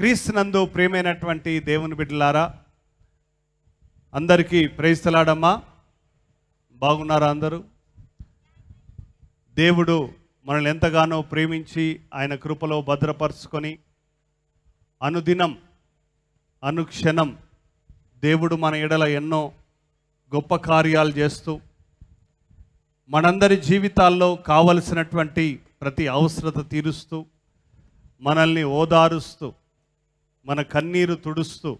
క్రీస్తునందు ప్రియమైనటువంటి దేవుని బిడ్డలారా అందరికీ ప్రేస్తలాడమ్మా బాగున్నారా అందరూ దేవుడు మనల్ని ఎంతగానో ప్రేమించి ఆయన కృపలో భద్రపరుచుకొని అనుదినం అనుక్షణం దేవుడు మన ఎడల ఎన్నో గొప్ప కార్యాలు చేస్తూ మనందరి జీవితాల్లో కావలసినటువంటి ప్రతి అవసరత తీరుస్తూ మనల్ని ఓదారుస్తూ మన కన్నీరు తుడుస్తూ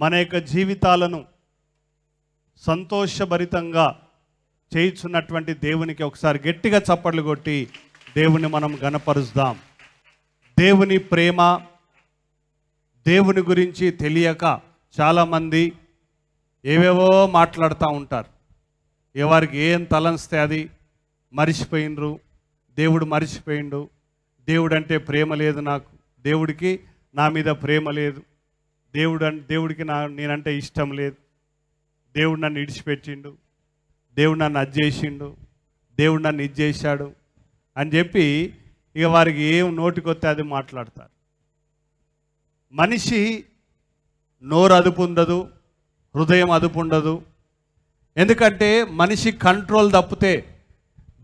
మన యొక్క జీవితాలను సంతోషభరితంగా చేయించున్నటువంటి దేవునికి ఒకసారి గట్టిగా చప్పట్లు కొట్టి దేవుని మనం గనపరుస్తాం దేవుని ప్రేమ దేవుని గురించి తెలియక చాలామంది ఏవేవో మాట్లాడుతూ ఉంటారు ఎవరికి ఏం తలనిస్తే అది మరిచిపోయినరు దేవుడు మరిచిపోయిండు దేవుడు అంటే ప్రేమ లేదు నాకు దేవుడికి నా మీద ప్రేమ లేదు దేవుడు దేవుడికి నా నేనంటే ఇష్టం లేదు దేవుడు నన్ను ఇడిచిపెట్టిండు దేవుడు నన్ను అజ్జేసిండు చేసిండు దేవుడు నన్ను ఇది చేశాడు అని చెప్పి ఇక వారికి ఏం నోటికొస్తే అది మాట్లాడతారు మనిషి నోరు అదుపు ఉండదు హృదయం అదుపు ఉండదు ఎందుకంటే మనిషి కంట్రోల్ తప్పితే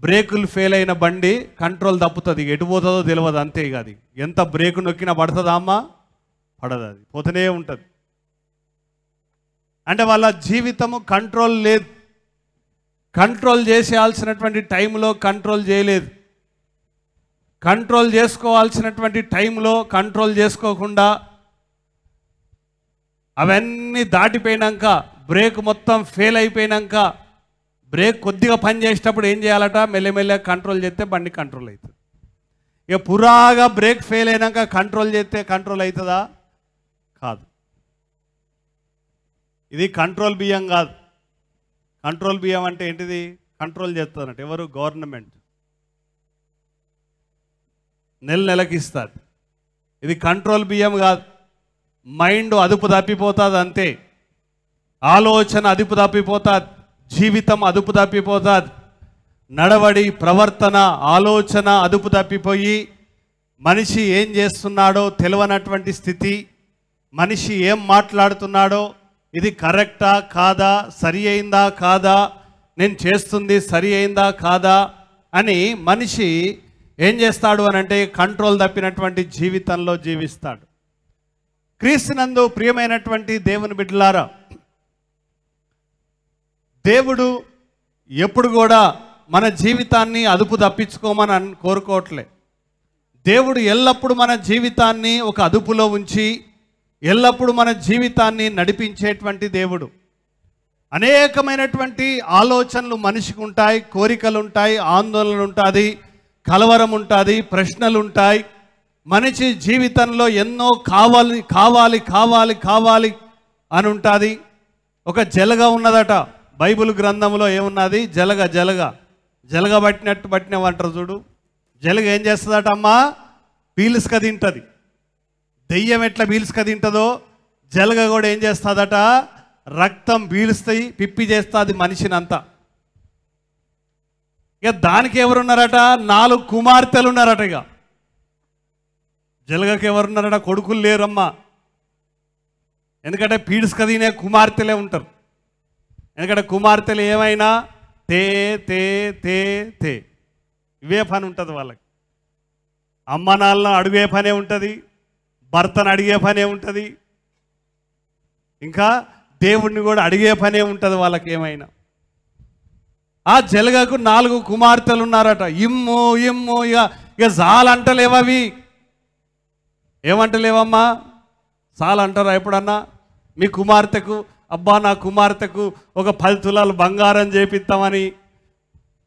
బ్రేకులు ఫెయిల్ అయిన బండి కంట్రోల్ తప్పుతుంది ఎటు పోతుందో తెలియదు అంతే కాదు ఎంత బ్రేక్ నొక్కినా పడుతుందా అమ్మా పడదు అది పోతూనే ఉంటుంది అంటే వాళ్ళ జీవితము కంట్రోల్ లేదు కంట్రోల్ చేసేయాల్సినటువంటి టైంలో కంట్రోల్ చేయలేదు కంట్రోల్ చేసుకోవాల్సినటువంటి టైంలో కంట్రోల్ చేసుకోకుండా అవన్నీ దాటిపోయినాక బ్రేక్ మొత్తం ఫెయిల్ అయిపోయినాక బ్రేక్ కొద్దిగా పని చేసేటప్పుడు ఏం చేయాలట మెల్లమెల్లగా కంట్రోల్ చేస్తే బండి కంట్రోల్ అవుతుంది ఇక పురాగా బ్రేక్ ఫెయిల్ అయినాక కంట్రోల్ చేస్తే కంట్రోల్ అవుతుందా కాదు ఇది కంట్రోల్ బియ్యం కాదు కంట్రోల్ బియ్యం అంటే ఏంటిది కంట్రోల్ చేస్తుందన్నట్టు ఎవరు గవర్నమెంట్ నెల నెలకి ఇస్తారు ఇది కంట్రోల్ బియ్యం కాదు మైండ్ అదుపు తప్పిపోతుంది అంతే ఆలోచన అదుపు తప్పిపోతుంది జీవితం అదుపు తప్పిపోతుంది నడవడి ప్రవర్తన ఆలోచన అదుపు తప్పిపోయి మనిషి ఏం చేస్తున్నాడో తెలియనటువంటి స్థితి మనిషి ఏం మాట్లాడుతున్నాడో ఇది కరెక్టా కాదా సరి అయిందా కాదా నేను చేస్తుంది సరి అయిందా కాదా అని మనిషి ఏం చేస్తాడు అని అంటే కంట్రోల్ తప్పినటువంటి జీవితంలో జీవిస్తాడు క్రీస్తునందు ప్రియమైనటువంటి దేవుని బిడ్డలారా దేవుడు ఎప్పుడు కూడా మన జీవితాన్ని అదుపు తప్పించుకోమని కోరుకోవట్లే దేవుడు ఎల్లప్పుడూ మన జీవితాన్ని ఒక అదుపులో ఉంచి ఎల్లప్పుడూ మన జీవితాన్ని నడిపించేటువంటి దేవుడు అనేకమైనటువంటి ఆలోచనలు మనిషికి ఉంటాయి కోరికలు ఉంటాయి ఆందోళన ఉంటుంది కలవరం ఉంటుంది ప్రశ్నలు ఉంటాయి మనిషి జీవితంలో ఎన్నో కావాలి కావాలి కావాలి కావాలి అని ఉంటుంది ఒక జలగా ఉన్నదట బైబిల్ గ్రంథంలో ఏమున్నది జలగ జలగ జలగ పట్టినట్టు పట్టినవంటారు చూడు జలగ ఏం చేస్తుందట అమ్మా పీలుసుక తింటుంది దెయ్యం ఎట్లా పీలుసుక తింటుందో జలగ కూడా ఏం చేస్తుందట రక్తం పీలుస్తాయి పిప్పి చేస్తుంది అంతా ఇక దానికి ఎవరున్నారట నాలుగు కుమార్తెలు ఉన్నారట ఇక జలగకి ఎవరున్నారట కొడుకులు లేరమ్మా ఎందుకంటే పీడుసుక తినే కుమార్తెలే ఉంటారు ఎందుకంటే కుమార్తెలు ఏమైనా తే తే తే తే ఇవే పని ఉంటుంది వాళ్ళకి అమ్మ నాన్న అడిగే పనే ఉంటుంది భర్తను అడిగే పనే ఉంటుంది ఇంకా దేవుడిని కూడా అడిగే పనే ఉంటుంది వాళ్ళకి ఏమైనా ఆ జలగకు నాలుగు కుమార్తెలు ఉన్నారట ఇమ్ము ఇమ్ము ఇక ఇక జాలంటలేవవి ఏమంటలేవమ్మా చాలంటారా ఎప్పుడన్నా మీ కుమార్తెకు అబ్బా నా కుమార్తెకు ఒక పది తులాల బంగారం చేపిస్తామని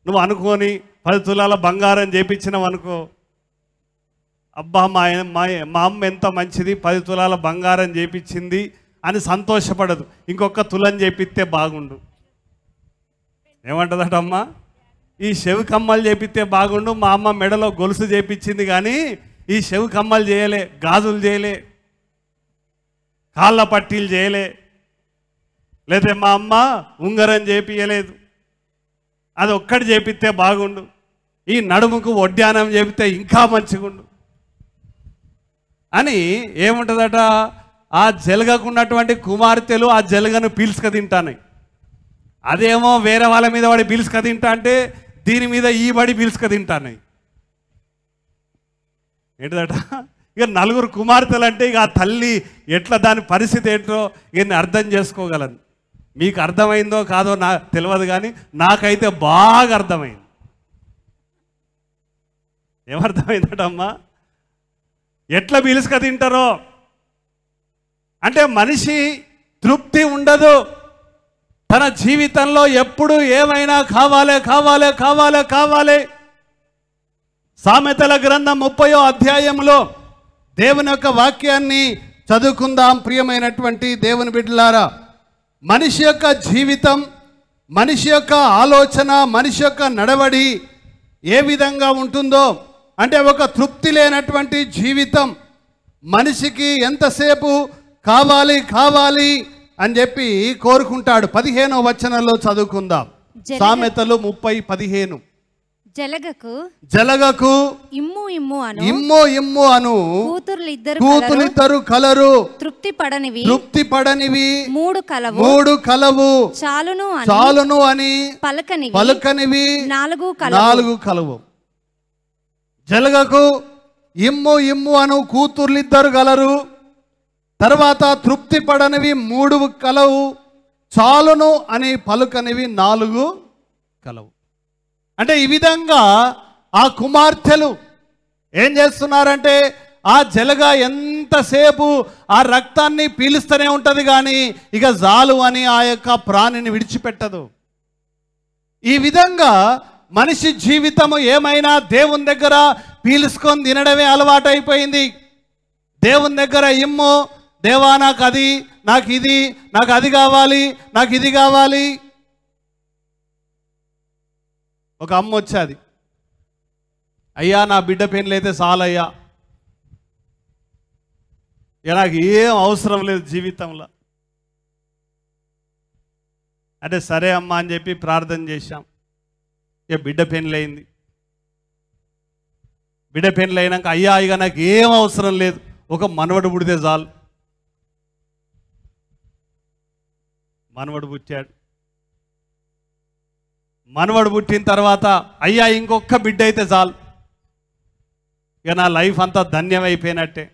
నువ్వు అనుకొని పది తులాల బంగారం చేపించినావు అనుకో అబ్బా మా మా అమ్మ ఎంత మంచిది పది తులాల బంగారం చేపించింది అని సంతోషపడదు ఇంకొక తులం చేపిస్తే బాగుండు ఏమంటుందట అమ్మా ఈ చెవి కమ్మలు చేపిస్తే బాగుండు మా అమ్మ మెడలో గొలుసు చేపించింది కానీ ఈ చెవి కమ్మలు చేయలే గాజులు చేయలే కాళ్ళ పట్టీలు చేయలే లేదా మా అమ్మ ఉంగరం చేపియలేదు అది ఒక్కటి చేపిస్తే బాగుండు ఈ నడుముకు వడ్డానం చేపితే ఇంకా మంచిగుండు అని ఏముంటుందట ఆ జలగకున్నటువంటి కుమార్తెలు ఆ జలగను పీల్చుక తింటానాయి అదేమో వేరే వాళ్ళ మీద వాడి పీల్చుక తింటా అంటే దీని మీద ఈ బడి పీల్చుక తింటానాయి ఏంటిదట ఇక నలుగురు కుమార్తెలు అంటే ఇక ఆ తల్లి ఎట్లా దాని పరిస్థితి ఏంటో ఇవన్నీ అర్థం చేసుకోగలను మీకు అర్థమైందో కాదో నా తెలియదు కానీ నాకైతే బాగా అర్థమైంది ఏమర్థమైందటమ్మా ఎట్లా పిలుసుక తింటారో అంటే మనిషి తృప్తి ఉండదు తన జీవితంలో ఎప్పుడు ఏమైనా కావాలే కావాలే కావాలే కావాలి సామెతల గ్రంథం ముప్పయో అధ్యాయంలో దేవుని యొక్క వాక్యాన్ని చదువుకుందాం ప్రియమైనటువంటి దేవుని బిడ్డలారా మనిషి యొక్క జీవితం మనిషి యొక్క ఆలోచన మనిషి యొక్క నడవడి ఏ విధంగా ఉంటుందో అంటే ఒక తృప్తి లేనటువంటి జీవితం మనిషికి ఎంతసేపు కావాలి కావాలి అని చెప్పి కోరుకుంటాడు పదిహేనో వచనంలో చదువుకుందాం సామెతలు ముప్పై పదిహేను జలగకు జలగకు ఇమ్ము ఇమ్ము అను ఇమ్ము ఇమ్ము అను కూతుర్లు ఇద్దరు కూతురు ఇద్దరు కలరు తృప్తి పడనివి తృప్తి పడనివి మూడు కలవు మూడు కలవు చాలును చాలును అని పలకనివి పలకనివి నాలుగు కలవు నాలుగు కలవు జలగకు ఇమ్ము ఇమ్ము అను కూతుర్లు ఇద్దరు కలరు తర్వాత తృప్తి పడనివి మూడు కలవు చాలును అని పలుకనివి నాలుగు కలవు అంటే ఈ విధంగా ఆ కుమార్తెలు ఏం చేస్తున్నారంటే ఆ జలగ ఎంతసేపు ఆ రక్తాన్ని పీలుస్తూనే ఉంటుంది కానీ ఇక జాలు అని ఆ యొక్క ప్రాణిని విడిచిపెట్టదు ఈ విధంగా మనిషి జీవితము ఏమైనా దేవుని దగ్గర పీలుసుకొని తినడమే అలవాటైపోయింది దేవుని దగ్గర ఇమ్ము దేవా నాకు అది నాకు ఇది నాకు అది కావాలి నాకు ఇది కావాలి ఒక అమ్మ వచ్చేది అయ్యా నా బిడ్డ పెళ్ళైతే చాలయ్యా నాకు ఏం అవసరం లేదు జీవితంలో అంటే సరే అమ్మ అని చెప్పి ప్రార్థన చేశాం ఇక బిడ్డ పెన్లైంది బిడ్డ అయినాక అయ్యా ఇక నాకు ఏం అవసరం లేదు ఒక మనవడు పుడితే చాలు మనవడు పుట్టాడు మనవడు పుట్టిన తర్వాత అయ్యా ఇంకొక బిడ్డ అయితే చాలు ఇక నా లైఫ్ అంతా ధన్యమైపోయినట్టే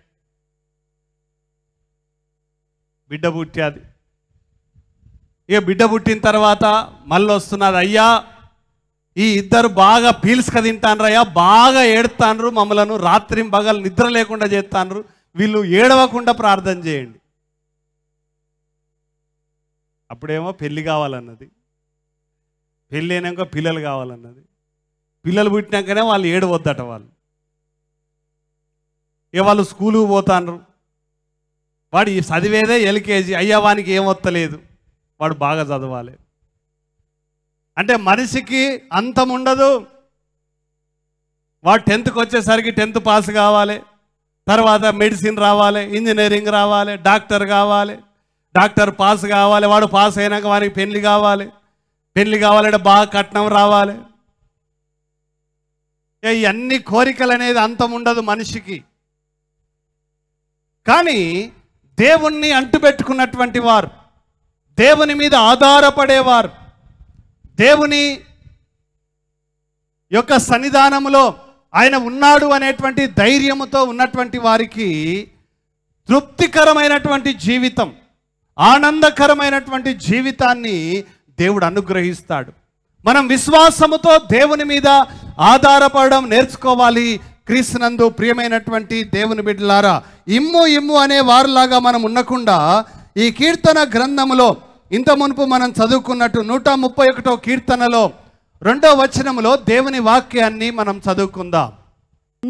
బిడ్డ పుట్టాది ఇక బిడ్డ పుట్టిన తర్వాత మళ్ళీ వస్తున్నారు అయ్యా ఈ ఇద్దరు బాగా పీల్స్క అయ్యా బాగా ఏడుతాన్రు మమ్మలను రాత్రి పగలు నిద్ర లేకుండా చేస్తాన్రు వీళ్ళు ఏడవకుండా ప్రార్థన చేయండి అప్పుడేమో పెళ్ళి కావాలన్నది పెళ్ళైనాక పిల్లలు కావాలన్నది పిల్లలు పుట్టినాకనే వాళ్ళు ఏడవద్దట వాళ్ళు ఏ వాళ్ళు స్కూలుకు పోతాను వాడు చదివేదే ఎల్కేజీ అయ్యా ఏం వత్తలేదు వాడు బాగా చదవాలి అంటే మనిషికి అంతం ఉండదు వాడు టెన్త్కి వచ్చేసరికి టెన్త్ పాస్ కావాలి తర్వాత మెడిసిన్ రావాలి ఇంజనీరింగ్ రావాలి డాక్టర్ కావాలి డాక్టర్ పాస్ కావాలి వాడు పాస్ అయినాక వానికి పెళ్లి కావాలి పెళ్లి కావాలంటే బాగా కట్నం రావాలి అన్ని కోరికలు అనేది అంతం ఉండదు మనిషికి కానీ దేవుణ్ణి అంటుపెట్టుకున్నటువంటి వారు దేవుని మీద ఆధారపడేవారు దేవుని యొక్క సన్నిధానంలో ఆయన ఉన్నాడు అనేటువంటి ధైర్యముతో ఉన్నటువంటి వారికి తృప్తికరమైనటువంటి జీవితం ఆనందకరమైనటువంటి జీవితాన్ని దేవుడు అనుగ్రహిస్తాడు మనం విశ్వాసముతో దేవుని మీద ఆధారపడడం నేర్చుకోవాలి క్రీస్తునందు ప్రియమైనటువంటి దేవుని బిడ్డలారా ఇమ్ము ఇమ్ము అనే వారిలాగా మనం ఉండకుండా ఈ కీర్తన గ్రంథములో ఇంత మునుపు మనం చదువుకున్నట్టు నూట ముప్పై ఒకటో కీర్తనలో రెండో వచనములో దేవుని వాక్యాన్ని మనం చదువుకుందాం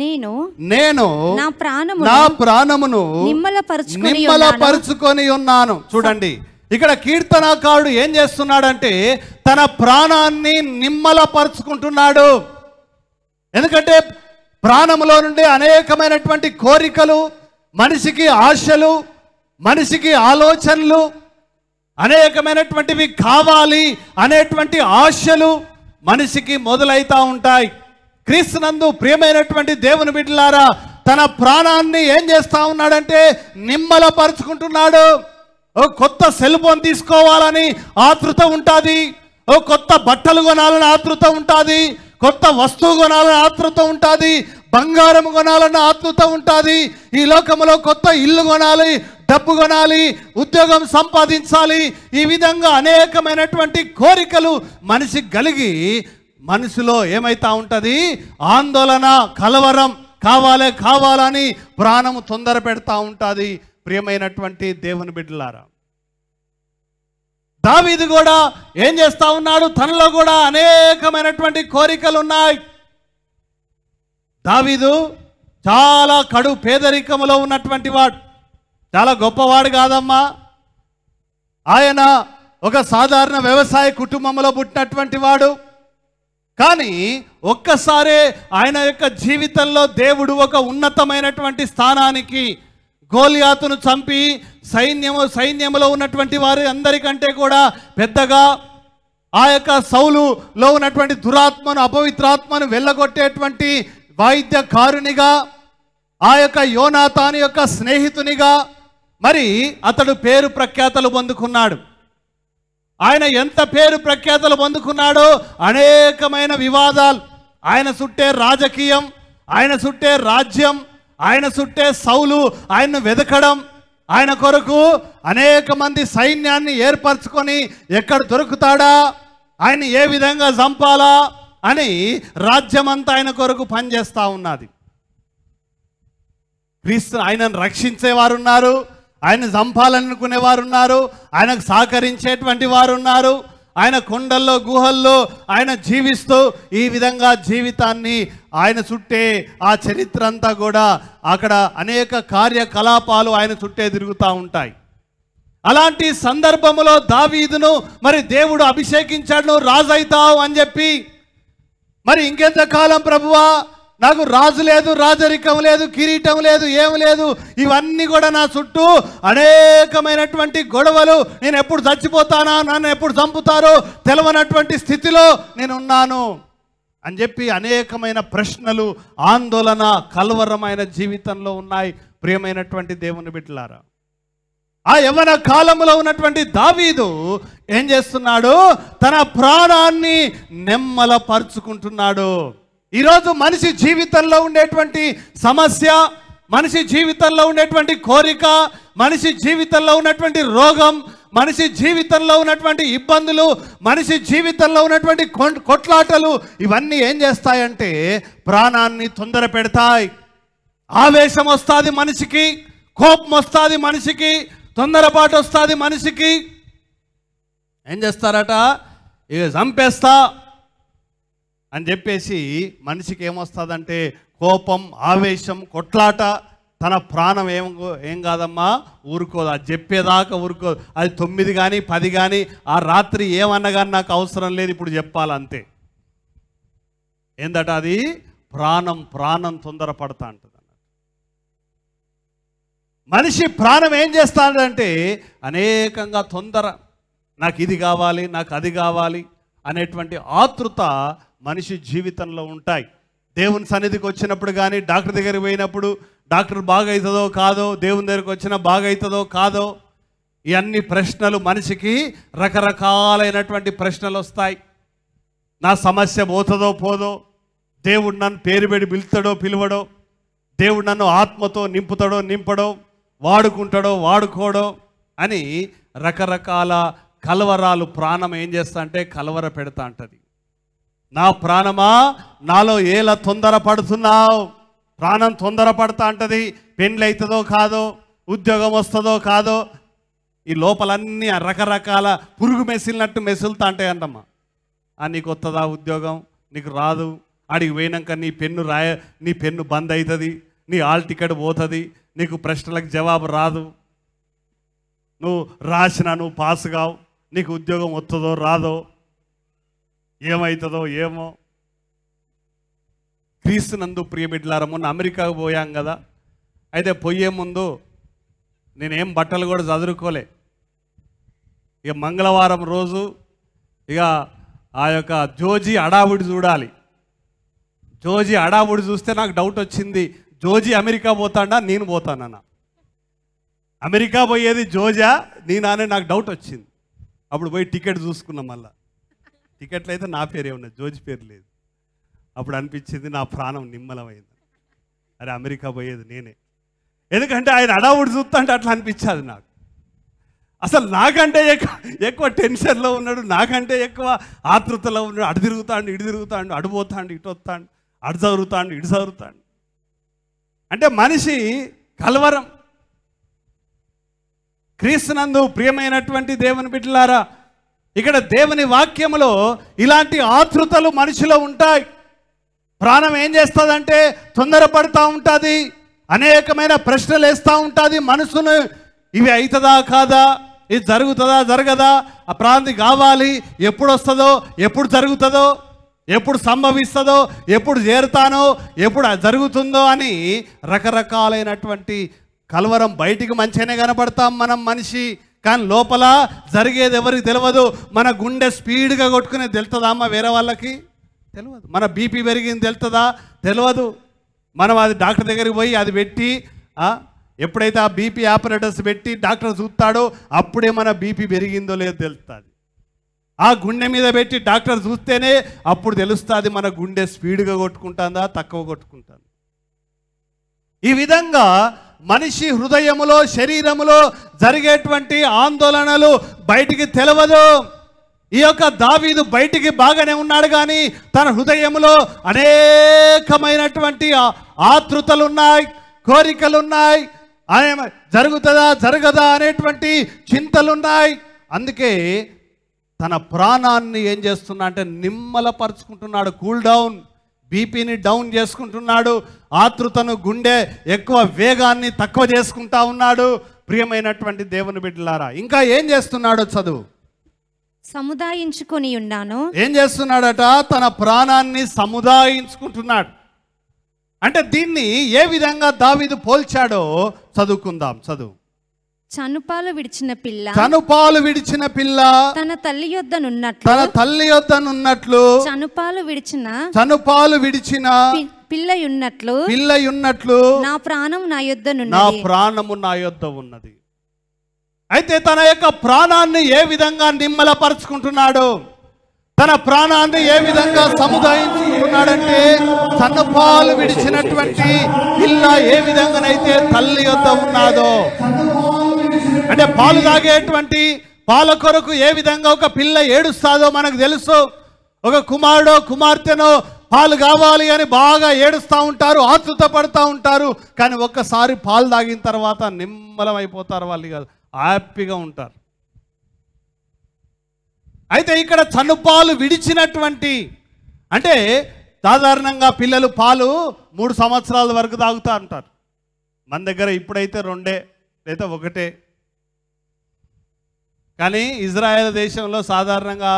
నేను నేను నా ప్రాణము నా ప్రాణమును నిమ్మలపరుచుకొని ఉన్నాను చూడండి ఇక్కడ కీర్తనాకారుడు ఏం చేస్తున్నాడంటే తన ప్రాణాన్ని నిమ్మలపరుచుకుంటున్నాడు ఎందుకంటే ప్రాణములో నుండి అనేకమైనటువంటి కోరికలు మనిషికి ఆశలు మనిషికి ఆలోచనలు అనేకమైనటువంటివి కావాలి అనేటువంటి ఆశలు మనిషికి మొదలైతా ఉంటాయి క్రీస్తునందు ప్రియమైనటువంటి దేవుని బిడ్డలారా తన ప్రాణాన్ని ఏం చేస్తా ఉన్నాడంటే నిమ్మలపరుచుకుంటున్నాడు ఓ కొత్త సెల్ ఫోన్ తీసుకోవాలని ఆతృత ఉంటుంది ఓ కొత్త బట్టలు కొనాలని ఆతృత ఉంటుంది కొత్త వస్తువు కొనాలని ఆతృత ఉంటుంది బంగారం కొనాలన్న ఆతృత ఉంటుంది ఈ లోకంలో కొత్త ఇల్లు కొనాలి డబ్బు కొనాలి ఉద్యోగం సంపాదించాలి ఈ విధంగా అనేకమైనటువంటి కోరికలు మనిషి కలిగి మనసులో ఏమైతా ఉంటుంది ఆందోళన కలవరం కావాలే కావాలని ప్రాణం తొందర పెడతా ఉంటుంది ప్రియమైనటువంటి దేవుని బిడ్డలారా దావీది కూడా ఏం చేస్తా ఉన్నాడు తనలో కూడా అనేకమైనటువంటి కోరికలు ఉన్నాయి దావీదు చాలా కడు పేదరికములో ఉన్నటువంటి వాడు చాలా గొప్పవాడు కాదమ్మా ఆయన ఒక సాధారణ వ్యవసాయ కుటుంబంలో పుట్టినటువంటి వాడు కానీ ఒక్కసారే ఆయన యొక్క జీవితంలో దేవుడు ఒక ఉన్నతమైనటువంటి స్థానానికి గోలియాతును చంపి సైన్యము సైన్యములో ఉన్నటువంటి వారి అందరికంటే కూడా పెద్దగా ఆ యొక్క సౌలులో ఉన్నటువంటి దురాత్మను అపవిత్రాత్మను వెళ్ళగొట్టేటువంటి వాయిద్యకారునిగా ఆ యొక్క యోనాథాని యొక్క స్నేహితునిగా మరి అతడు పేరు ప్రఖ్యాతలు పొందుకున్నాడు ఆయన ఎంత పేరు ప్రఖ్యాతలు పొందుకున్నాడో అనేకమైన వివాదాలు ఆయన చుట్టే రాజకీయం ఆయన చుట్టే రాజ్యం ఆయన చుట్టే సౌలు ఆయన్ను వెతకడం ఆయన కొరకు అనేక మంది సైన్యాన్ని ఏర్పరచుకొని ఎక్కడ దొరుకుతాడా ఆయన ఏ విధంగా చంపాలా అని రాజ్యమంతా ఆయన కొరకు పనిచేస్తూ ఉన్నది క్రీస్తు ఆయనను రక్షించేవారు ఉన్నారు ఆయన వారు ఉన్నారు ఆయనకు సహకరించేటువంటి వారు ఉన్నారు ఆయన కొండల్లో గుహల్లో ఆయన జీవిస్తూ ఈ విధంగా జీవితాన్ని ఆయన చుట్టే ఆ చరిత్ర అంతా కూడా అక్కడ అనేక కార్యకలాపాలు ఆయన చుట్టే తిరుగుతూ ఉంటాయి అలాంటి సందర్భములో దావీదును మరి దేవుడు అభిషేకించాడు రాజు అవుతావు అని చెప్పి మరి ఇంకెంతకాలం ప్రభువా నాకు రాజు లేదు రాజరికం లేదు కిరీటం లేదు ఏం లేదు ఇవన్నీ కూడా నా చుట్టూ అనేకమైనటువంటి గొడవలు నేను ఎప్పుడు చచ్చిపోతానా నన్ను ఎప్పుడు చంపుతారో తెలవనటువంటి స్థితిలో ఉన్నాను అని చెప్పి అనేకమైన ప్రశ్నలు ఆందోళన కలవరమైన జీవితంలో ఉన్నాయి ప్రియమైనటువంటి దేవుని బిడ్డలారా ఆ యవన కాలంలో ఉన్నటువంటి దావీదు ఏం చేస్తున్నాడు తన ప్రాణాన్ని నెమ్మలపరుచుకుంటున్నాడు ఈరోజు మనిషి జీవితంలో ఉండేటువంటి సమస్య మనిషి జీవితంలో ఉండేటువంటి కోరిక మనిషి జీవితంలో ఉన్నటువంటి రోగం మనిషి జీవితంలో ఉన్నటువంటి ఇబ్బందులు మనిషి జీవితంలో ఉన్నటువంటి కొట్లాటలు ఇవన్నీ ఏం చేస్తాయంటే ప్రాణాన్ని తొందర పెడతాయి ఆవేశం వస్తుంది మనిషికి కోపం వస్తుంది మనిషికి తొందరపాటు వస్తుంది మనిషికి ఏం చేస్తారట ఇవి చంపేస్తా అని చెప్పేసి మనిషికి ఏమొస్తుందంటే కోపం ఆవేశం కొట్లాట తన ప్రాణం ఏం ఏం కాదమ్మా ఊరుకోదు అది చెప్పేదాకా ఊరుకోదు అది తొమ్మిది కానీ పది కానీ ఆ రాత్రి ఏమన్నా కానీ నాకు అవసరం లేదు ఇప్పుడు చెప్పాలంతే ఏందట అది ప్రాణం ప్రాణం తొందరపడతా అంటది మనిషి ప్రాణం ఏం చేస్తాడంటే అనేకంగా తొందర నాకు ఇది కావాలి నాకు అది కావాలి అనేటువంటి ఆతృత మనిషి జీవితంలో ఉంటాయి దేవుని సన్నిధికి వచ్చినప్పుడు కానీ డాక్టర్ దగ్గరికి పోయినప్పుడు డాక్టర్ బాగవుతుందో కాదో దేవుని దగ్గరికి వచ్చినా బాగవుతుందో కాదో ఇవన్నీ ప్రశ్నలు మనిషికి రకరకాలైనటువంటి ప్రశ్నలు వస్తాయి నా సమస్య పోతుందో పోదో దేవుడు నన్ను పేరు పెడి పిలుతాడో పిలువడో దేవుడు నన్ను ఆత్మతో నింపుతాడో నింపడో వాడుకుంటాడో వాడుకోడో అని రకరకాల కలవరాలు ప్రాణం ఏం చేస్తా అంటే కలవర పెడతా అంటది నా ప్రాణమా నాలో ఏలా పడుతున్నావు ప్రాణం పడతా అంటది పెండ్లు అవుతుందో కాదో ఉద్యోగం వస్తుందో కాదో ఈ లోపలన్నీ రకరకాల పురుగు మెసిలినట్టు మెసులుతా అంటే అంటమ్మా ఆ నీకు వస్తుందా ఉద్యోగం నీకు రాదు అడిగి పోయినాక నీ పెన్ను రాయ నీ పెన్ను బంద్ అవుతుంది నీ ఆల్ టికెట్ పోతుంది నీకు ప్రశ్నలకు జవాబు రాదు నువ్వు రాసినా నువ్వు పాస్ కావు నీకు ఉద్యోగం వస్తుందో రాదో ఏమవుతుందో ఏమో క్రీస్తు నందు ప్రియబిడ్లారా మొన్న అమెరికాకు పోయాం కదా అయితే పోయే ముందు నేనేం బట్టలు కూడా చదువుకోలే ఇక మంగళవారం రోజు ఇక ఆ యొక్క జోజీ అడావుడి చూడాలి జోజీ అడావుడి చూస్తే నాకు డౌట్ వచ్చింది జోజీ అమెరికా పోతాడా నేను పోతానన్న అమెరికా పోయేది జోజా నేనా అనే నాకు డౌట్ వచ్చింది అప్పుడు పోయి టికెట్ చూసుకున్నాం మళ్ళీ టికెట్లు అయితే నా పేరే ఉన్నది జోజి పేరు లేదు అప్పుడు అనిపించింది నా ప్రాణం నిమ్మలమైంది అరే అమెరికా పోయేది నేనే ఎందుకంటే ఆయన అడావుడు చూస్తుంటే అట్లా అనిపించాది నాకు అసలు నాకంటే ఎక్కువ ఎక్కువ టెన్షన్లో ఉన్నాడు నాకంటే ఎక్కువ ఆతృతలో ఉన్నాడు అటు తిరుగుతాడు ఇటు తిరుగుతాడు అడుపోతాడు ఇటు వస్తాడు అటు చదువుతాడు ఇటు చదువుతాడు అంటే మనిషి కలవరం క్రీస్తునందు ప్రియమైనటువంటి దేవుని బిడ్డలారా ఇక్కడ దేవుని వాక్యములో ఇలాంటి ఆతృతలు మనిషిలో ఉంటాయి ప్రాణం ఏం చేస్తుందంటే తొందరపడుతూ ఉంటుంది అనేకమైన ప్రశ్నలు వేస్తూ ఉంటుంది మనసును ఇవి అవుతుందా కాదా ఇది జరుగుతుందా జరగదా ఆ ప్రాంతి కావాలి ఎప్పుడు వస్తుందో ఎప్పుడు జరుగుతుందో ఎప్పుడు సంభవిస్తుందో ఎప్పుడు చేరుతానో ఎప్పుడు జరుగుతుందో అని రకరకాలైనటువంటి కలవరం బయటికి మంచిగానే కనపడతాం మనం మనిషి కానీ లోపల జరిగేది ఎవరికి తెలియదు మన గుండె స్పీడ్గా కొట్టుకునే తెలుతుందా అమ్మ వేరే వాళ్ళకి తెలియదు మన బీపీ పెరిగింది తెలుతుందా తెలియదు మనం అది డాక్టర్ దగ్గరికి పోయి అది పెట్టి ఎప్పుడైతే ఆ బీపీ ఆపరేటర్స్ పెట్టి డాక్టర్ చూస్తాడో అప్పుడే మన బీపీ పెరిగిందో లేదో తెలుస్తుంది ఆ గుండె మీద పెట్టి డాక్టర్ చూస్తేనే అప్పుడు తెలుస్తుంది మన గుండె స్పీడ్గా కొట్టుకుంటుందా తక్కువ కొట్టుకుంటుంది ఈ విధంగా మనిషి హృదయములో శరీరములో జరిగేటువంటి ఆందోళనలు బయటికి తెలవదు ఈ యొక్క దావీదు బయటికి బాగానే ఉన్నాడు కానీ తన హృదయంలో అనేకమైనటువంటి ఆతృతలు ఉన్నాయి కోరికలు ఉన్నాయి జరుగుతుందా జరగదా అనేటువంటి చింతలున్నాయి అందుకే తన ప్రాణాన్ని ఏం చేస్తున్నా అంటే నిమ్మలపరుచుకుంటున్నాడు కూల్ డౌన్ బీపీని డౌన్ చేసుకుంటున్నాడు ఆతృతను గుండె ఎక్కువ వేగాన్ని తక్కువ చేసుకుంటా ఉన్నాడు ప్రియమైనటువంటి దేవుని బిడ్డలారా ఇంకా ఏం చేస్తున్నాడో చదువు సముదాయించుకొని ఉన్నాను ఏం చేస్తున్నాడట తన ప్రాణాన్ని సముదాయించుకుంటున్నాడు అంటే దీన్ని ఏ విధంగా దావీదు పోల్చాడో చదువుకుందాం చదువు చనుపాలు విడిచిన పిల్ల చనుపాలు విడిచిన పిల్ల తన తల్లి యొద్దనున్నట్లు తన తల్లి యొద్దనున్నట్లు చనుపాలు విడిచిన చనుపాలు విడిచిన పిల్లయున్నట్లు పిల్లయున్నట్లు నా ప్రాణం నా యొద్ద నా ప్రాణము నా యొద్ద ఉన్నది అయితే తన యొక్క ప్రాణాన్ని ఏ విధంగా నిమ్మలపరుచుకుంటున్నాడు తన ప్రాణాన్ని ఏ విధంగా సముదాయించుకున్నాడంటే తనుపాలు విడిచినటువంటి పిల్ల ఏ విధంగానైతే తల్లి యొద్ద ఉన్నాదో అంటే పాలు తాగేటువంటి పాల కొరకు ఏ విధంగా ఒక పిల్ల ఏడుస్తాదో మనకు తెలుసు ఒక కుమారుడో కుమార్తెనో పాలు కావాలి అని బాగా ఏడుస్తూ ఉంటారు ఆతృత పడుతూ ఉంటారు కానీ ఒక్కసారి పాలు తాగిన తర్వాత నిమ్మలం అయిపోతారు వాళ్ళు కాదు హ్యాపీగా ఉంటారు అయితే ఇక్కడ చనుపాలు విడిచినటువంటి అంటే సాధారణంగా పిల్లలు పాలు మూడు సంవత్సరాల వరకు తాగుతూ ఉంటారు మన దగ్గర ఇప్పుడైతే రెండే లేదా ఒకటే కానీ ఇజ్రాయెల్ దేశంలో సాధారణంగా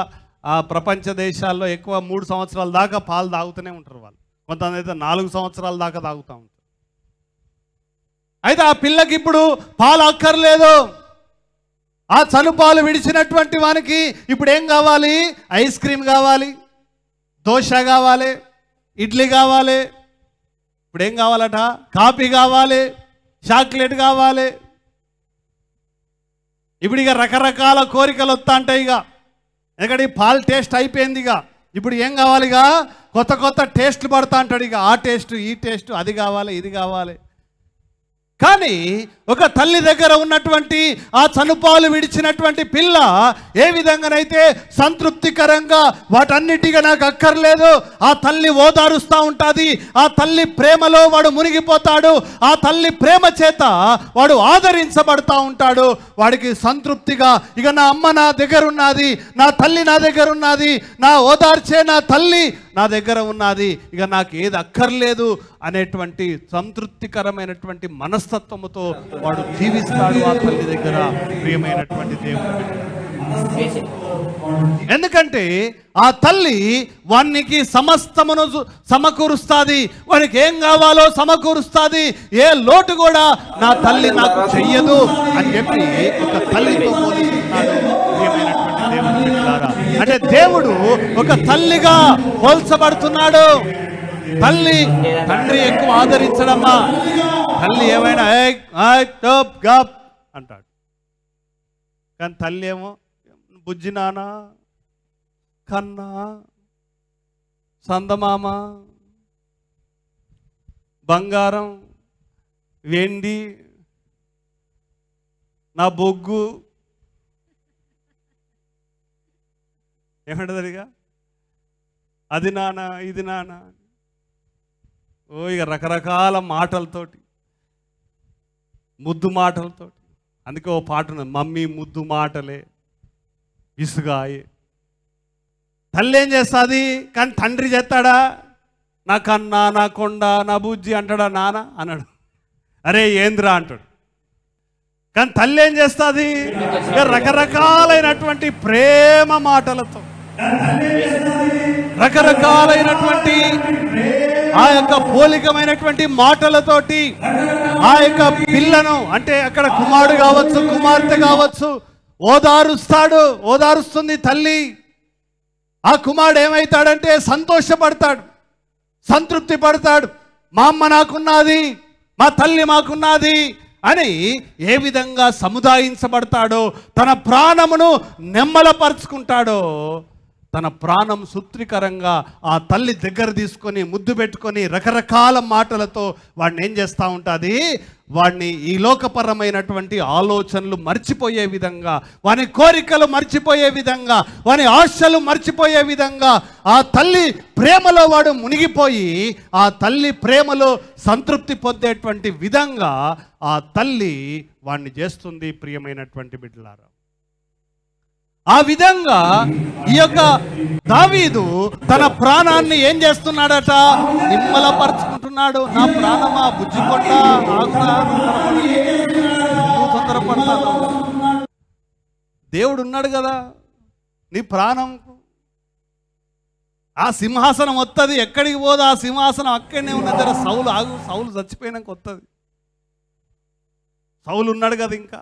ఆ ప్రపంచ దేశాల్లో ఎక్కువ మూడు సంవత్సరాల దాకా పాలు తాగుతూనే ఉంటారు వాళ్ళు కొంతమంది అయితే నాలుగు సంవత్సరాల దాకా తాగుతూ ఉంటారు అయితే ఆ పిల్లకి ఇప్పుడు పాలు అక్కర్లేదు ఆ చనుపాలు విడిచినటువంటి వానికి ఇప్పుడు ఏం కావాలి ఐస్ క్రీమ్ కావాలి దోశ కావాలి ఇడ్లీ కావాలి ఇప్పుడు ఏం కావాలట కాఫీ కావాలి చాక్లెట్ కావాలి ఇప్పుడు ఇక రకరకాల కోరికలు వస్తా ఉంటాయి ఇక ఎందుకంటే ఈ పాలు టేస్ట్ అయిపోయింది ఇక ఇప్పుడు ఏం కావాలి ఇక కొత్త కొత్త టేస్ట్లు పడతా అంటాడు ఇక ఆ టేస్ట్ ఈ టేస్ట్ అది కావాలి ఇది కావాలి కానీ ఒక తల్లి దగ్గర ఉన్నటువంటి ఆ చనుపాలు విడిచినటువంటి పిల్ల ఏ విధంగానైతే సంతృప్తికరంగా వాటన్నిటిగా నాకు అక్కర్లేదు ఆ తల్లి ఓదారుస్తూ ఉంటుంది ఆ తల్లి ప్రేమలో వాడు మునిగిపోతాడు ఆ తల్లి ప్రేమ చేత వాడు ఆదరించబడతా ఉంటాడు వాడికి సంతృప్తిగా ఇక నా అమ్మ నా దగ్గర ఉన్నది నా తల్లి నా దగ్గర ఉన్నది నా ఓదార్చే నా తల్లి నా దగ్గర ఉన్నది ఇక నాకు ఏది అక్కర్లేదు అనేటువంటి సంతృప్తికరమైనటువంటి మనస్తత్వముతో వాడు జీవిస్తాడు ఆ తల్లి దగ్గర ప్రియమైనటువంటి దేవుడు ఎందుకంటే ఆ తల్లి వానికి సమస్తమును సమకూరుస్తుంది వానికి ఏం కావాలో సమకూరుస్తుంది ఏ లోటు కూడా నా తల్లి నాకు చెయ్యదు అని చెప్పి ఒక తల్లితో పోలిస్తున్నాడు అంటే దేవుడు ఒక తల్లిగా పోల్చబడుతున్నాడు తల్లి తండ్రి ఎక్కువ ఆదరించడమ్మా తల్లి ఏమైనా అంటాడు కానీ తల్లి ఏమో బుజ్జి నాన్న కన్నా సందమామ బంగారం వెండి నా బొగ్గు ఏమంటదరిగా అది నానా ఇది నానా ఓ ఇక రకరకాల మాటలతోటి ముద్దు మాటలతోటి అందుకే ఓ పాట ఉన్నది మమ్మీ ముద్దు మాటలే విసుగాయే తల్లి ఏం చేస్తుంది కానీ తండ్రి చేస్తాడా నా కన్నా నా కొండ నా బుజ్జి అంటాడా నాన్న అన్నాడు అరే ఏంద్రా అంటాడు కానీ తల్లి ఏం చేస్తుంది రకరకాలైనటువంటి ప్రేమ మాటలతో రకరకాలైనటువంటి ఆ యొక్క పోలికమైనటువంటి మాటలతోటి ఆ యొక్క పిల్లను అంటే అక్కడ కుమారుడు కావచ్చు కుమార్తె కావచ్చు ఓదారుస్తాడు ఓదారుస్తుంది తల్లి ఆ కుమారుడు ఏమవుతాడంటే సంతోషపడతాడు సంతృప్తి పడతాడు మా అమ్మ నాకున్నది మా తల్లి మాకున్నది అని ఏ విధంగా సముదాయించబడతాడో తన ప్రాణమును నెమ్మలపరుచుకుంటాడో తన ప్రాణం సూత్రికరంగా ఆ తల్లి దగ్గర తీసుకొని ముద్దు పెట్టుకొని రకరకాల మాటలతో వాడిని ఏం చేస్తూ ఉంటుంది వాడిని ఈ లోకపరమైనటువంటి ఆలోచనలు మర్చిపోయే విధంగా వాని కోరికలు మర్చిపోయే విధంగా వాని ఆశలు మర్చిపోయే విధంగా ఆ తల్లి ప్రేమలో వాడు మునిగిపోయి ఆ తల్లి ప్రేమలో సంతృప్తి పొందేటువంటి విధంగా ఆ తల్లి వాణ్ణి చేస్తుంది ప్రియమైనటువంటి బిడ్డలారా ఆ విధంగా ఈ యొక్క దావీదు తన ప్రాణాన్ని ఏం చేస్తున్నాడట నిమ్మలపరుచుకుంటున్నాడు నా ప్రాణమా బుజ్జి దేవుడు ఉన్నాడు కదా నీ ప్రాణం ఆ సింహాసనం వస్తుంది ఎక్కడికి పోదు ఆ సింహాసనం అక్కడనే ఉన్నది సౌలు ఆగు సౌలు చచ్చిపోయినాక వస్తుంది సౌలు ఉన్నాడు కదా ఇంకా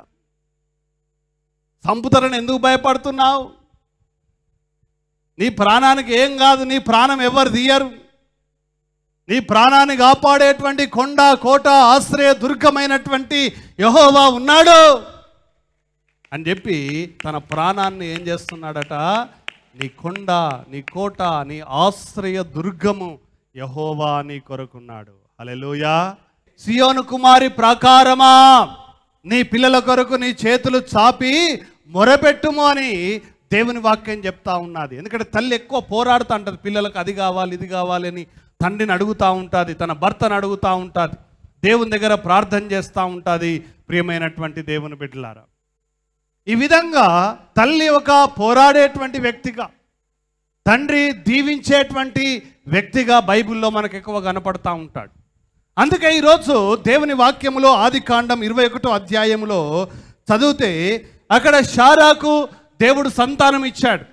చంపుతారని ఎందుకు భయపడుతున్నావు నీ ప్రాణానికి ఏం కాదు నీ ప్రాణం ఎవరు తీయరు నీ ప్రాణాన్ని కాపాడేటువంటి కొండ కోట ఆశ్రయ దుర్గమైనటువంటి యహోవా ఉన్నాడు అని చెప్పి తన ప్రాణాన్ని ఏం చేస్తున్నాడట నీ కొండ నీ కోట నీ ఆశ్రయ దుర్గము యహోవా నీ కొరకున్నాడు అలెలుయా సియోను కుమారి ప్రాకారమా నీ పిల్లల కొరకు నీ చేతులు చాపి మొరపెట్టుము అని దేవుని వాక్యం చెప్తా ఉన్నది ఎందుకంటే తల్లి ఎక్కువ పోరాడుతూ ఉంటుంది పిల్లలకు అది కావాలి ఇది కావాలి అని తండ్రిని అడుగుతూ ఉంటుంది తన భర్తను అడుగుతూ ఉంటుంది దేవుని దగ్గర ప్రార్థన చేస్తూ ఉంటుంది ప్రియమైనటువంటి దేవుని బిడ్డలారా ఈ విధంగా తల్లి ఒక పోరాడేటువంటి వ్యక్తిగా తండ్రి దీవించేటువంటి వ్యక్తిగా బైబిల్లో మనకు ఎక్కువ కనపడతా ఉంటాడు అందుకే ఈరోజు దేవుని వాక్యంలో ఆది కాండం ఇరవై ఒకటో అధ్యాయంలో చదివితే అక్కడ షారాకు దేవుడు సంతానం ఇచ్చాడు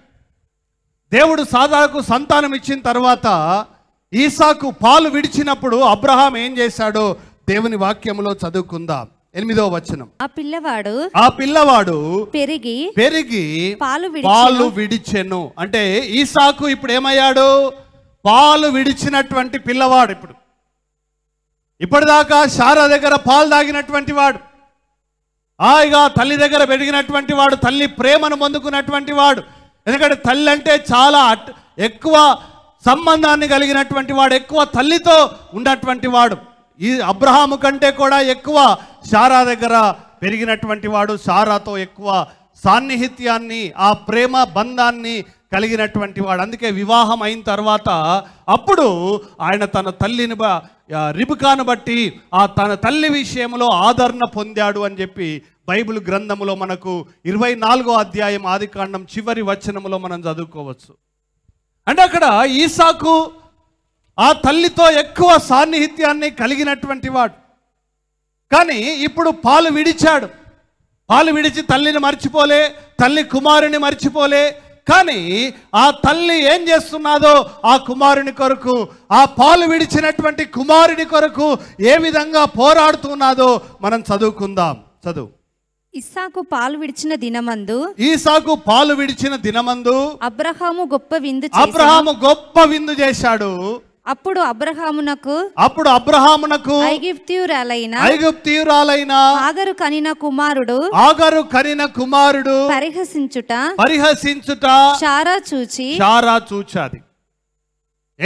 దేవుడు సాదాకు సంతానం ఇచ్చిన తర్వాత ఈసాకు పాలు విడిచినప్పుడు అబ్రహాం ఏం చేశాడో దేవుని వాక్యంలో చదువుకుందాం ఎనిమిదో వచనం ఆ పిల్లవాడు ఆ పిల్లవాడు పెరిగి పెరిగి పాలు పాలు విడిచెను అంటే ఈసాకు ఇప్పుడు ఏమయ్యాడు పాలు విడిచినటువంటి పిల్లవాడు ఇప్పుడు ఇప్పటిదాకా శారా దగ్గర పాలు తాగినటువంటి వాడు హాయిగా తల్లి దగ్గర పెరిగినటువంటి వాడు తల్లి ప్రేమను పొందుకున్నటువంటి వాడు ఎందుకంటే తల్లి అంటే చాలా ఎక్కువ సంబంధాన్ని కలిగినటువంటి వాడు ఎక్కువ తల్లితో ఉన్నటువంటి వాడు ఈ అబ్రహాము కంటే కూడా ఎక్కువ శారా దగ్గర పెరిగినటువంటి వాడు శారాతో ఎక్కువ సాన్నిహిత్యాన్ని ఆ ప్రేమ బంధాన్ని కలిగినటువంటి వాడు అందుకే వివాహం అయిన తర్వాత అప్పుడు ఆయన తన తల్లిని రిబుకాను బట్టి ఆ తన తల్లి విషయంలో ఆదరణ పొందాడు అని చెప్పి బైబిల్ గ్రంథములో మనకు ఇరవై నాలుగో అధ్యాయం ఆదికాండం చివరి వచనంలో మనం చదువుకోవచ్చు అంటే అక్కడ ఈసాకు ఆ తల్లితో ఎక్కువ సాన్నిహిత్యాన్ని కలిగినటువంటి వాడు కానీ ఇప్పుడు పాలు విడిచాడు పాలు విడిచి తల్లిని మర్చిపోలే తల్లి కుమారుని మర్చిపోలే కానీ ఆ తల్లి ఏం చేస్తున్నాదో ఆ కుమారుని కొరకు ఆ పాలు విడిచినటువంటి కుమారుని కొరకు ఏ విధంగా పోరాడుతున్నాదో మనం చదువుకుందాం చదువు ఇసాకు పాలు విడిచిన దినమందు ఈసాకు పాలు విడిచిన దినమందు అబ్రహాము గొప్ప విందు అబ్రహాము గొప్ప విందు చేశాడు అప్పుడు అబ్రహామునకు అప్పుడు అబ్రహామునకు ఐగుప్తియురాలైన ఐగుప్తియురాలైన ఆగరు కనిన కుమారుడు ఆగరు కనిన కుమారుడు పరిహసించుట పరిహసించుట శారా చూచి శారా చూచాది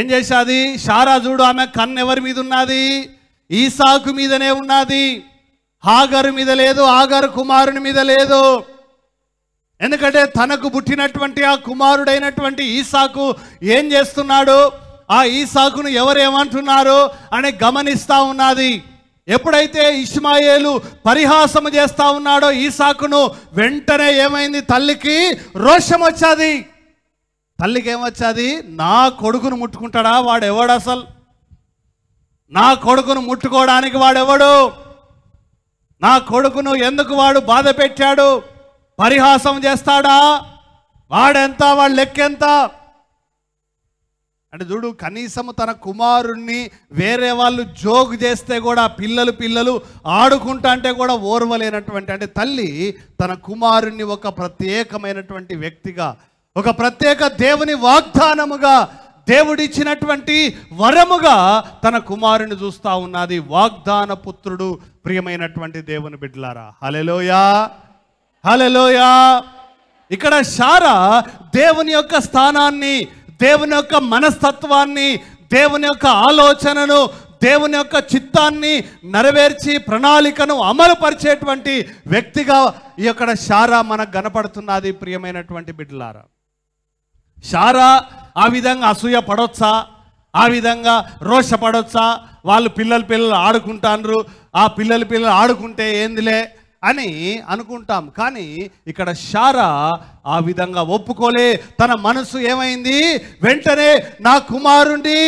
ఏం చేశాది శారా చూడు ఆమె కన్ను ఎవరి మీద ఉన్నది ఈసాకు మీదనే ఉన్నది ఆగరు మీద లేదు ఆగరు కుమారుని మీద లేదు ఎందుకంటే తనకు పుట్టినటువంటి ఆ కుమారుడైనటువంటి ఈసాకు ఏం చేస్తున్నాడు ఆ ఈసాకును ఎవరేమంటున్నారు అని గమనిస్తూ ఉన్నది ఎప్పుడైతే ఇష్మాయేలు పరిహాసము చేస్తూ ఉన్నాడో ఈసాకును వెంటనే ఏమైంది తల్లికి రోషం వచ్చాది తల్లికి ఏమొచ్చాది నా కొడుకును ముట్టుకుంటాడా వాడెవడు అసలు నా కొడుకును ముట్టుకోవడానికి వాడెవడు నా కొడుకును ఎందుకు వాడు బాధ పెట్టాడు పరిహాసం చేస్తాడా వాడెంత వాడు లెక్కెంత అంటే చూడు కనీసం తన కుమారుణ్ణి వేరే వాళ్ళు జోగు చేస్తే కూడా పిల్లలు పిల్లలు ఆడుకుంటా అంటే కూడా ఓర్వలేనటువంటి అంటే తల్లి తన కుమారుణ్ణి ఒక ప్రత్యేకమైనటువంటి వ్యక్తిగా ఒక ప్రత్యేక దేవుని వాగ్దానముగా దేవుడిచ్చినటువంటి వరముగా తన కుమారుని చూస్తూ ఉన్నది వాగ్దాన పుత్రుడు ప్రియమైనటువంటి దేవుని బిడ్డలారా హలెలోయా హలెలోయా ఇక్కడ శారా దేవుని యొక్క స్థానాన్ని దేవుని యొక్క మనస్తత్వాన్ని దేవుని యొక్క ఆలోచనను దేవుని యొక్క చిత్తాన్ని నెరవేర్చి ప్రణాళికను అమలుపరిచేటువంటి వ్యక్తిగా ఈ యొక్క షారా మనకు కనపడుతున్నది ప్రియమైనటువంటి బిడ్డలారా షారా ఆ విధంగా అసూయ పడొచ్చా ఆ విధంగా రోషపడొచ్చా వాళ్ళు పిల్లలు పిల్లలు ఆడుకుంటాన్రు ఆ పిల్లలు పిల్లలు ఆడుకుంటే ఏందిలే అని అనుకుంటాం కానీ ఇక్కడ షారా ఆ విధంగా ఒప్పుకోలే తన మనసు ఏమైంది వెంటనే నా కుమారుణ్ణి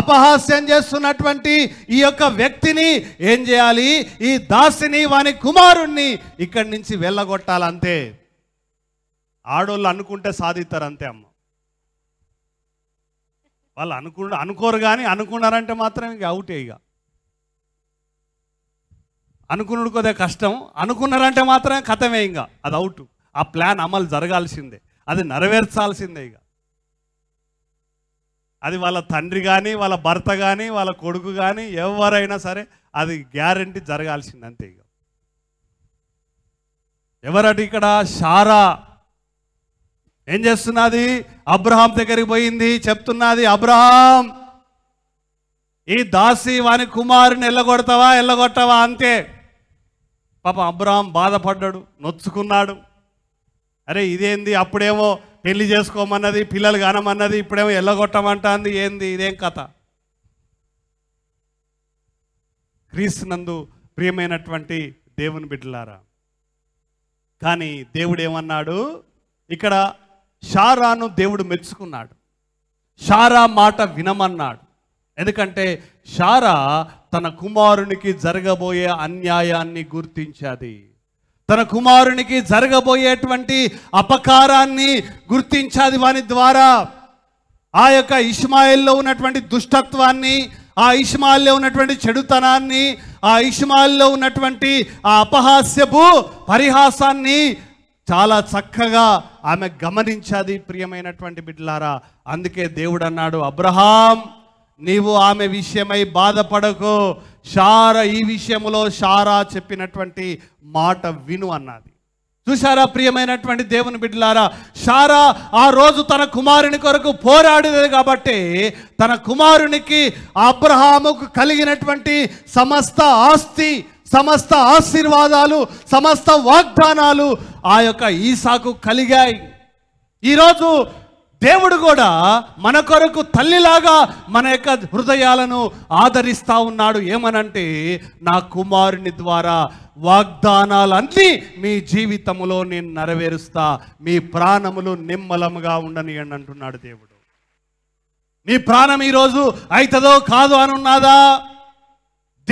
అపహాస్యం చేస్తున్నటువంటి ఈ యొక్క వ్యక్తిని ఏం చేయాలి ఈ దాసిని వాని కుమారుణ్ణి ఇక్కడి నుంచి వెళ్ళగొట్టాలంతే ఆడోళ్ళు అనుకుంటే సాధిస్తారు అంతే అమ్మ వాళ్ళు అనుకు అనుకోరు కానీ అనుకున్నారంటే మాత్రం ఇక అవుటే ఇక అనుకున్నాడు కొద్దే కష్టం అనుకున్నారంటే మాత్రమే కథమే ఇంకా అది అవుట్ ఆ ప్లాన్ అమలు జరగాల్సిందే అది నెరవేర్చాల్సిందే ఇక అది వాళ్ళ తండ్రి కానీ వాళ్ళ భర్త కానీ వాళ్ళ కొడుకు కానీ ఎవరైనా సరే అది గ్యారంటీ జరగాల్సింది అంతే ఇక ఎవరటి ఇక్కడ షారా ఏం చేస్తున్నది అబ్రహాం దగ్గరికి పోయింది చెప్తున్నది అబ్రహాం ఈ దాసి వాని కుమారుని ఎల్లగొడతావా ఎల్లగొట్టవా అంతే పాప అబ్రహాం బాధపడ్డాడు నొచ్చుకున్నాడు అరే ఇదేంది అప్పుడేమో పెళ్లి చేసుకోమన్నది పిల్లలు కానమన్నది ఇప్పుడేమో ఎల్లగొట్టమంటుంది ఏంది ఇదేం కథ క్రీస్తునందు ప్రియమైనటువంటి దేవుని బిడ్డలారా కానీ దేవుడు ఏమన్నాడు ఇక్కడ షారాను దేవుడు మెచ్చుకున్నాడు షారా మాట వినమన్నాడు ఎందుకంటే షారా తన కుమారునికి జరగబోయే అన్యాయాన్ని గుర్తించాది తన కుమారునికి జరగబోయేటువంటి అపకారాన్ని గుర్తించాది వాని ద్వారా ఆ యొక్క ఇష్మాయిల్లో ఉన్నటువంటి దుష్టత్వాన్ని ఆ ఇష్మాయిల్లో ఉన్నటువంటి చెడుతనాన్ని ఆ ఇష్మాయిల్లో ఉన్నటువంటి ఆ అపహాస్యపు పరిహాసాన్ని చాలా చక్కగా ఆమె గమనించాది ప్రియమైనటువంటి బిడ్డలారా అందుకే దేవుడు అన్నాడు అబ్రహాం నీవు ఆమె విషయమై బాధపడకు షార ఈ విషయంలో షారా చెప్పినటువంటి మాట విను అన్నది చూసారా ప్రియమైనటువంటి దేవుని బిడ్డలారా షారా ఆ రోజు తన కుమారుని కొరకు పోరాడినది కాబట్టి తన కుమారునికి అబ్రహాముకు కలిగినటువంటి సమస్త ఆస్తి సమస్త ఆశీర్వాదాలు సమస్త వాగ్దానాలు ఆ యొక్క ఈసాకు కలిగాయి ఈరోజు దేవుడు కూడా మన కొరకు తల్లిలాగా మన యొక్క హృదయాలను ఆదరిస్తా ఉన్నాడు ఏమనంటే నా కుమారుని ద్వారా వాగ్దానాలన్నీ మీ జీవితంలో నేను నెరవేరుస్తా మీ ప్రాణములు నిమ్మలముగా ఉండని అని అంటున్నాడు దేవుడు నీ ప్రాణం ఈరోజు అవుతుందో కాదు అని ఉన్నాదా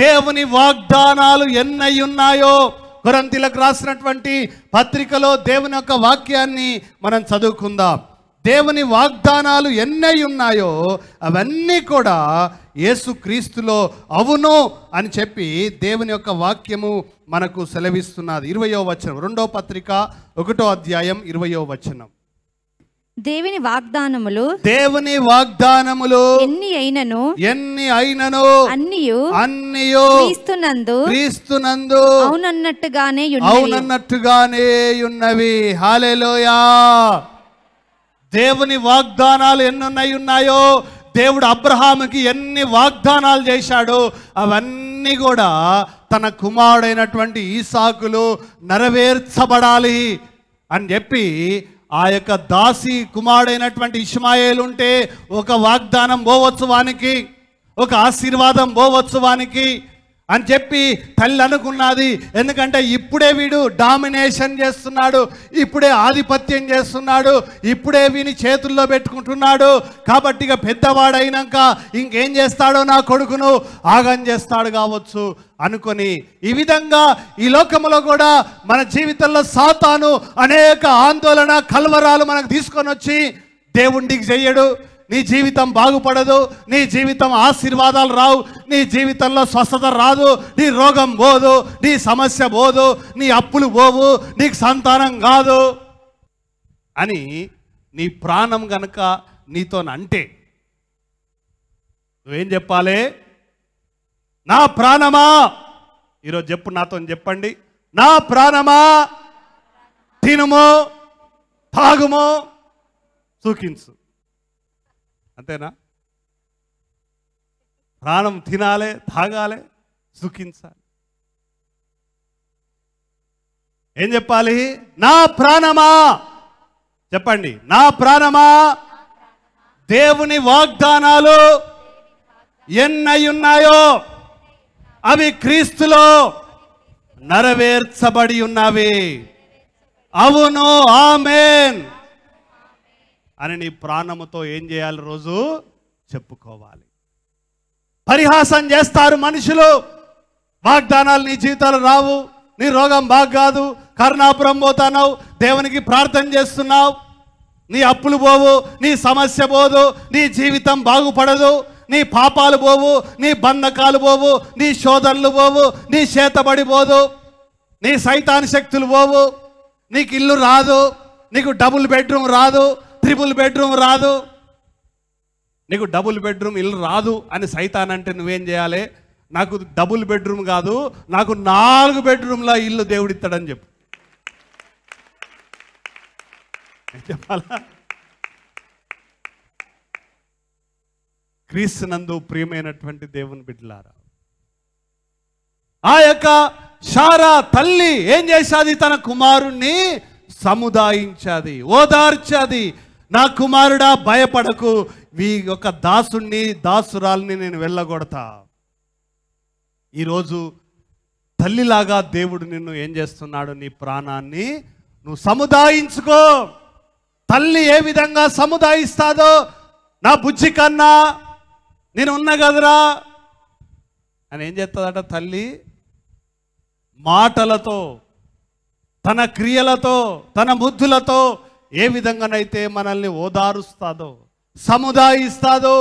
దేవుని వాగ్దానాలు ఎన్నై ఉన్నాయో కొరంతిలకు రాసినటువంటి పత్రికలో దేవుని యొక్క వాక్యాన్ని మనం చదువుకుందాం దేవుని వాగ్దానాలు ఎన్నై ఉన్నాయో అవన్నీ కూడా యేసుక్రీస్తులో అవును అని చెప్పి దేవుని యొక్క వాక్యము మనకు సెలవిస్తున్నది ఇరవయో వచనం రెండో పత్రిక ఒకటో అధ్యాయం ఇరవయో వచనం దేవుని వాగ్దానములు దేవుని వాగ్దానములు ఎన్ని అయినను ఎన్ని అయినను అన్నియు అన్నియు క్రీస్తునందు క్రీస్తునందు అవునన్నట్టుగానే అవునన్నట్టుగానే ఉన్నవి హాలేలోయా దేవుని వాగ్దానాలు ఎన్నున్నై ఉన్నాయో దేవుడు అబ్రహాముకి ఎన్ని వాగ్దానాలు చేశాడో అవన్నీ కూడా తన కుమారుడైనటువంటి ఈసాకులు నెరవేర్చబడాలి అని చెప్పి ఆ యొక్క దాసి కుమారుడైనటువంటి ఇష్మాయేలు ఉంటే ఒక వాగ్దానం పోవచ్చు వానికి ఒక ఆశీర్వాదం పోవచ్చు వానికి అని చెప్పి తల్లి అనుకున్నది ఎందుకంటే ఇప్పుడే వీడు డామినేషన్ చేస్తున్నాడు ఇప్పుడే ఆధిపత్యం చేస్తున్నాడు ఇప్పుడే వీని చేతుల్లో పెట్టుకుంటున్నాడు కాబట్టి ఇక పెద్దవాడైనాక ఇంకేం చేస్తాడో నా కొడుకును ఆగం చేస్తాడు కావచ్చు అనుకొని ఈ విధంగా ఈ లోకంలో కూడా మన జీవితంలో సాతాను అనేక ఆందోళన కలవరాలు మనకు తీసుకొని వచ్చి దేవుడికి చెయ్యడు నీ జీవితం బాగుపడదు నీ జీవితం ఆశీర్వాదాలు రావు నీ జీవితంలో స్వస్థత రాదు నీ రోగం పోదు నీ సమస్య పోదు నీ అప్పులు పోవు నీకు సంతానం కాదు అని నీ ప్రాణం గనక నీతో అంటే నువ్వేం చెప్పాలి నా ప్రాణమా ఈరోజు చెప్పు నాతో చెప్పండి నా ప్రాణమా తినము తాగుము చూకించు అంతేనా ప్రాణం తినాలే తాగాలే సుఖించాలి ఏం చెప్పాలి నా ప్రాణమా చెప్పండి నా ప్రాణమా దేవుని వాగ్దానాలు ఉన్నాయో అవి క్రీస్తులో నెరవేర్చబడి ఉన్నవి అవును ఆమెన్ అని నీ ప్రాణముతో ఏం చేయాలి రోజు చెప్పుకోవాలి పరిహాసం చేస్తారు మనుషులు వాగ్దానాలు నీ జీవితాలు రావు నీ రోగం బాగాదు కరుణాపురం పోతానవు దేవునికి ప్రార్థన చేస్తున్నావు నీ అప్పులు పోవు నీ సమస్య పోదు నీ జీవితం బాగుపడదు నీ పాపాలు పోవు నీ బంధకాలు పోవు నీ శోధనలు పోవు నీ చేతబడి పోదు నీ సైతాన్ శక్తులు పోవు నీకు ఇల్లు రాదు నీకు డబుల్ బెడ్రూమ్ రాదు ట్రిపుల్ బెడ్రూమ్ రాదు నీకు డబుల్ బెడ్రూమ్ ఇల్లు రాదు అని సైతాన్ అంటే నువ్వేం చేయాలి నాకు డబుల్ బెడ్రూమ్ కాదు నాకు నాలుగు బెడ్రూమ్ల ఇల్లు దేవుడిస్తాడని చెప్పు చెప్పాలా నందు ప్రియమైనటువంటి దేవుని బిడ్డలారా ఆ యొక్క షారా తల్లి ఏం చేసాది తన కుమారుణ్ణి సముదాయించాది ఓదార్చాది నా కుమారుడా భయపడకు మీ యొక్క దాసుణ్ణి దాసురాల్ని నేను వెళ్ళగొడతా ఈరోజు తల్లిలాగా దేవుడు నిన్ను ఏం చేస్తున్నాడు నీ ప్రాణాన్ని నువ్వు సముదాయించుకో తల్లి ఏ విధంగా సముదాయిస్తాదో నా బుజ్జి కన్నా నేను ఉన్న కదరా అని ఏం చేస్తుందట తల్లి మాటలతో తన క్రియలతో తన బుద్ధులతో ఏ విధంగానైతే మనల్ని ఓదారుస్తాదో సముదాయిస్తాదో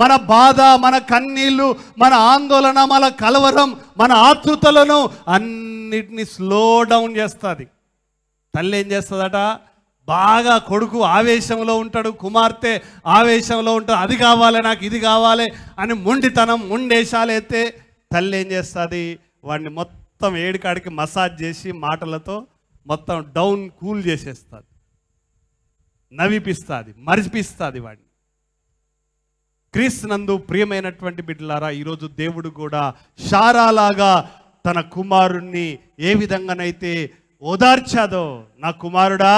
మన బాధ మన కన్నీళ్ళు మన ఆందోళన మన కలవరం మన ఆతృతలను అన్నిటినీ స్లో డౌన్ చేస్తుంది తల్లి ఏం చేస్తుందట బాగా కొడుకు ఆవేశంలో ఉంటాడు కుమార్తె ఆవేశంలో ఉంటాడు అది కావాలి నాకు ఇది కావాలి అని మొండితనం మొండేశాలైతే తల్లి ఏం చేస్తుంది వాడిని మొత్తం ఏడికాడికి మసాజ్ చేసి మాటలతో మొత్తం డౌన్ కూల్ చేసేస్తుంది నవిపిస్తుంది మరిపిస్తుంది వాడిని క్రీస్తునందు ప్రియమైనటువంటి బిడ్డలారా ఈరోజు దేవుడు కూడా షారాలాగా తన కుమారుణ్ణి ఏ విధంగానైతే ఓదార్చాదో నా కుమారుడా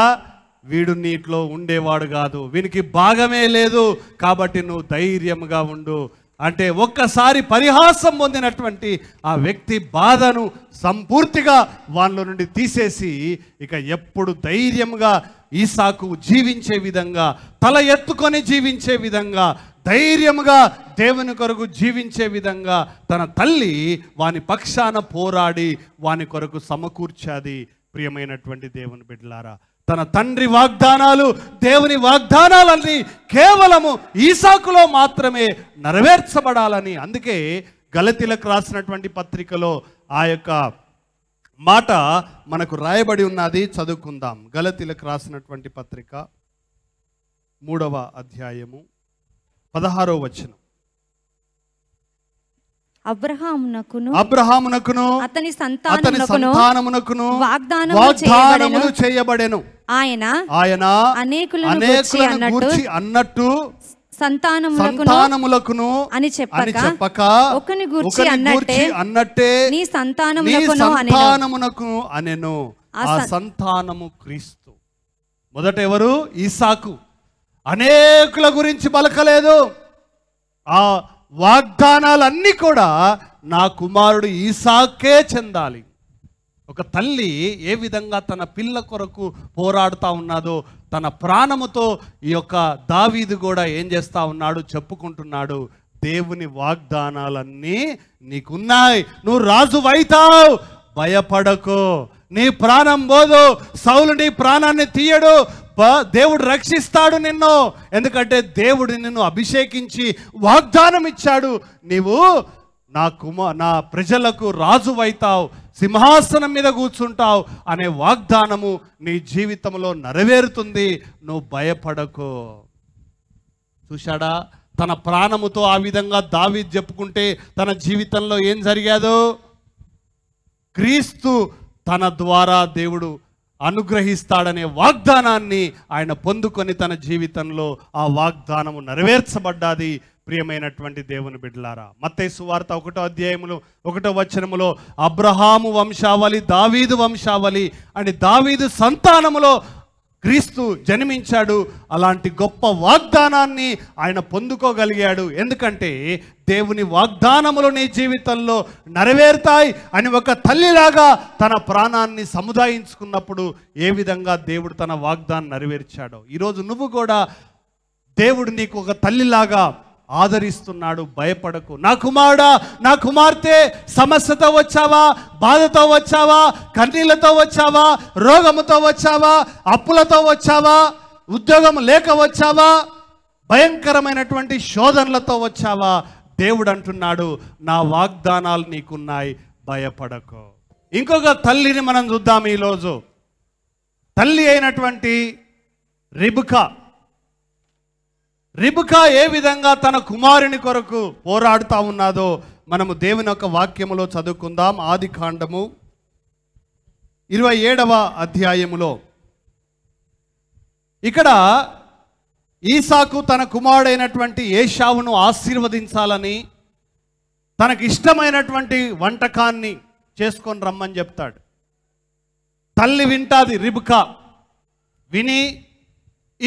వీడు నీటిలో ఉండేవాడు కాదు వీనికి భాగమే లేదు కాబట్టి నువ్వు ధైర్యంగా ఉండు అంటే ఒక్కసారి పరిహాసం పొందినటువంటి ఆ వ్యక్తి బాధను సంపూర్తిగా వాళ్ళ నుండి తీసేసి ఇక ఎప్పుడు ధైర్యంగా ఈసాకు జీవించే విధంగా తల ఎత్తుకొని జీవించే విధంగా ధైర్యముగా దేవుని కొరకు జీవించే విధంగా తన తల్లి వాని పక్షాన పోరాడి వాని కొరకు సమకూర్చాది ప్రియమైనటువంటి దేవుని బిడ్డలారా తన తండ్రి వాగ్దానాలు దేవుని వాగ్దానాలన్నీ కేవలము ఈసాకులో మాత్రమే నెరవేర్చబడాలని అందుకే గలతిలకు రాసినటువంటి పత్రికలో ఆ యొక్క మాట మనకు రాయబడి ఉన్నది చదువుకుందాం గలతీలకు రాసినటువంటి పత్రిక మూడవ అధ్యాయము పదహారో వచనం అబ్రహామునకును అబ్రహామునకును అతని సంతానమునకును వాగ్దానము చేయబడెను ఆయన ఆయన అనేకులను అన్నట్టు సంతానములకును అని చెప్పక ఒకని గురించి అన్నట్టే అన్నట్టే నీ సంతానములకును సంతానమునకు అనెను ఆ సంతానము క్రీస్తు మొదట ఎవరు ఈసాకు అనేకుల గురించి పలకలేదు ఆ వాగ్దానాలన్నీ కూడా నా కుమారుడు ఈసాకే చెందాలి ఒక తల్లి ఏ విధంగా తన పిల్ల కొరకు పోరాడుతూ ఉన్నాదో తన ప్రాణముతో ఈ యొక్క దావీది కూడా ఏం చేస్తూ ఉన్నాడు చెప్పుకుంటున్నాడు దేవుని వాగ్దానాలన్నీ నీకున్నాయి నువ్వు రాజు అవుతావు భయపడకు నీ ప్రాణం పోదు సౌలు నీ ప్రాణాన్ని తీయడు దేవుడు రక్షిస్తాడు నిన్ను ఎందుకంటే దేవుడు నిన్ను అభిషేకించి వాగ్దానం ఇచ్చాడు నీవు నా కుమ నా ప్రజలకు రాజువైతావు సింహాసనం మీద కూర్చుంటావు అనే వాగ్దానము నీ జీవితంలో నెరవేరుతుంది నువ్వు భయపడకు చూశాడా తన ప్రాణముతో ఆ విధంగా దావి చెప్పుకుంటే తన జీవితంలో ఏం జరిగాదో క్రీస్తు తన ద్వారా దేవుడు అనుగ్రహిస్తాడనే వాగ్దానాన్ని ఆయన పొందుకొని తన జీవితంలో ఆ వాగ్దానము నెరవేర్చబడ్డాది ప్రియమైనటువంటి దేవుని బిడ్డలారా మత్తేసు వార్త ఒకటో అధ్యాయములో ఒకటో వచనములో అబ్రహాము వంశావళి దావీదు వంశావళి అని దావీదు సంతానములో క్రీస్తు జన్మించాడు అలాంటి గొప్ప వాగ్దానాన్ని ఆయన పొందుకోగలిగాడు ఎందుకంటే దేవుని వాగ్దానములు నీ జీవితంలో నెరవేరుతాయి అని ఒక తల్లిలాగా తన ప్రాణాన్ని సముదాయించుకున్నప్పుడు ఏ విధంగా దేవుడు తన వాగ్దానం నెరవేర్చాడో ఈరోజు నువ్వు కూడా దేవుడు నీకు ఒక తల్లిలాగా ఆదరిస్తున్నాడు భయపడకు నా కుమారుడా నా కుమార్తె సమస్యతో వచ్చావా బాధతో వచ్చావా కన్నీళ్లతో వచ్చావా రోగముతో వచ్చావా అప్పులతో వచ్చావా ఉద్యోగం లేక వచ్చావా భయంకరమైనటువంటి శోధనలతో వచ్చావా దేవుడు అంటున్నాడు నా వాగ్దానాలు నీకున్నాయి భయపడకు ఇంకొక తల్లిని మనం చూద్దాం ఈరోజు తల్లి అయినటువంటి రిబుకా రిబుకా ఏ విధంగా తన కుమారుని కొరకు పోరాడుతూ ఉన్నాదో మనము దేవుని యొక్క వాక్యములో చదువుకుందాం ఆది కాండము ఇరవై ఏడవ అధ్యాయములో ఇక్కడ ఈసాకు తన కుమారుడైనటువంటి ఏషావును ఆశీర్వదించాలని తనకి ఇష్టమైనటువంటి వంటకాన్ని చేసుకొని రమ్మని చెప్తాడు తల్లి వింటాది రిబుకా విని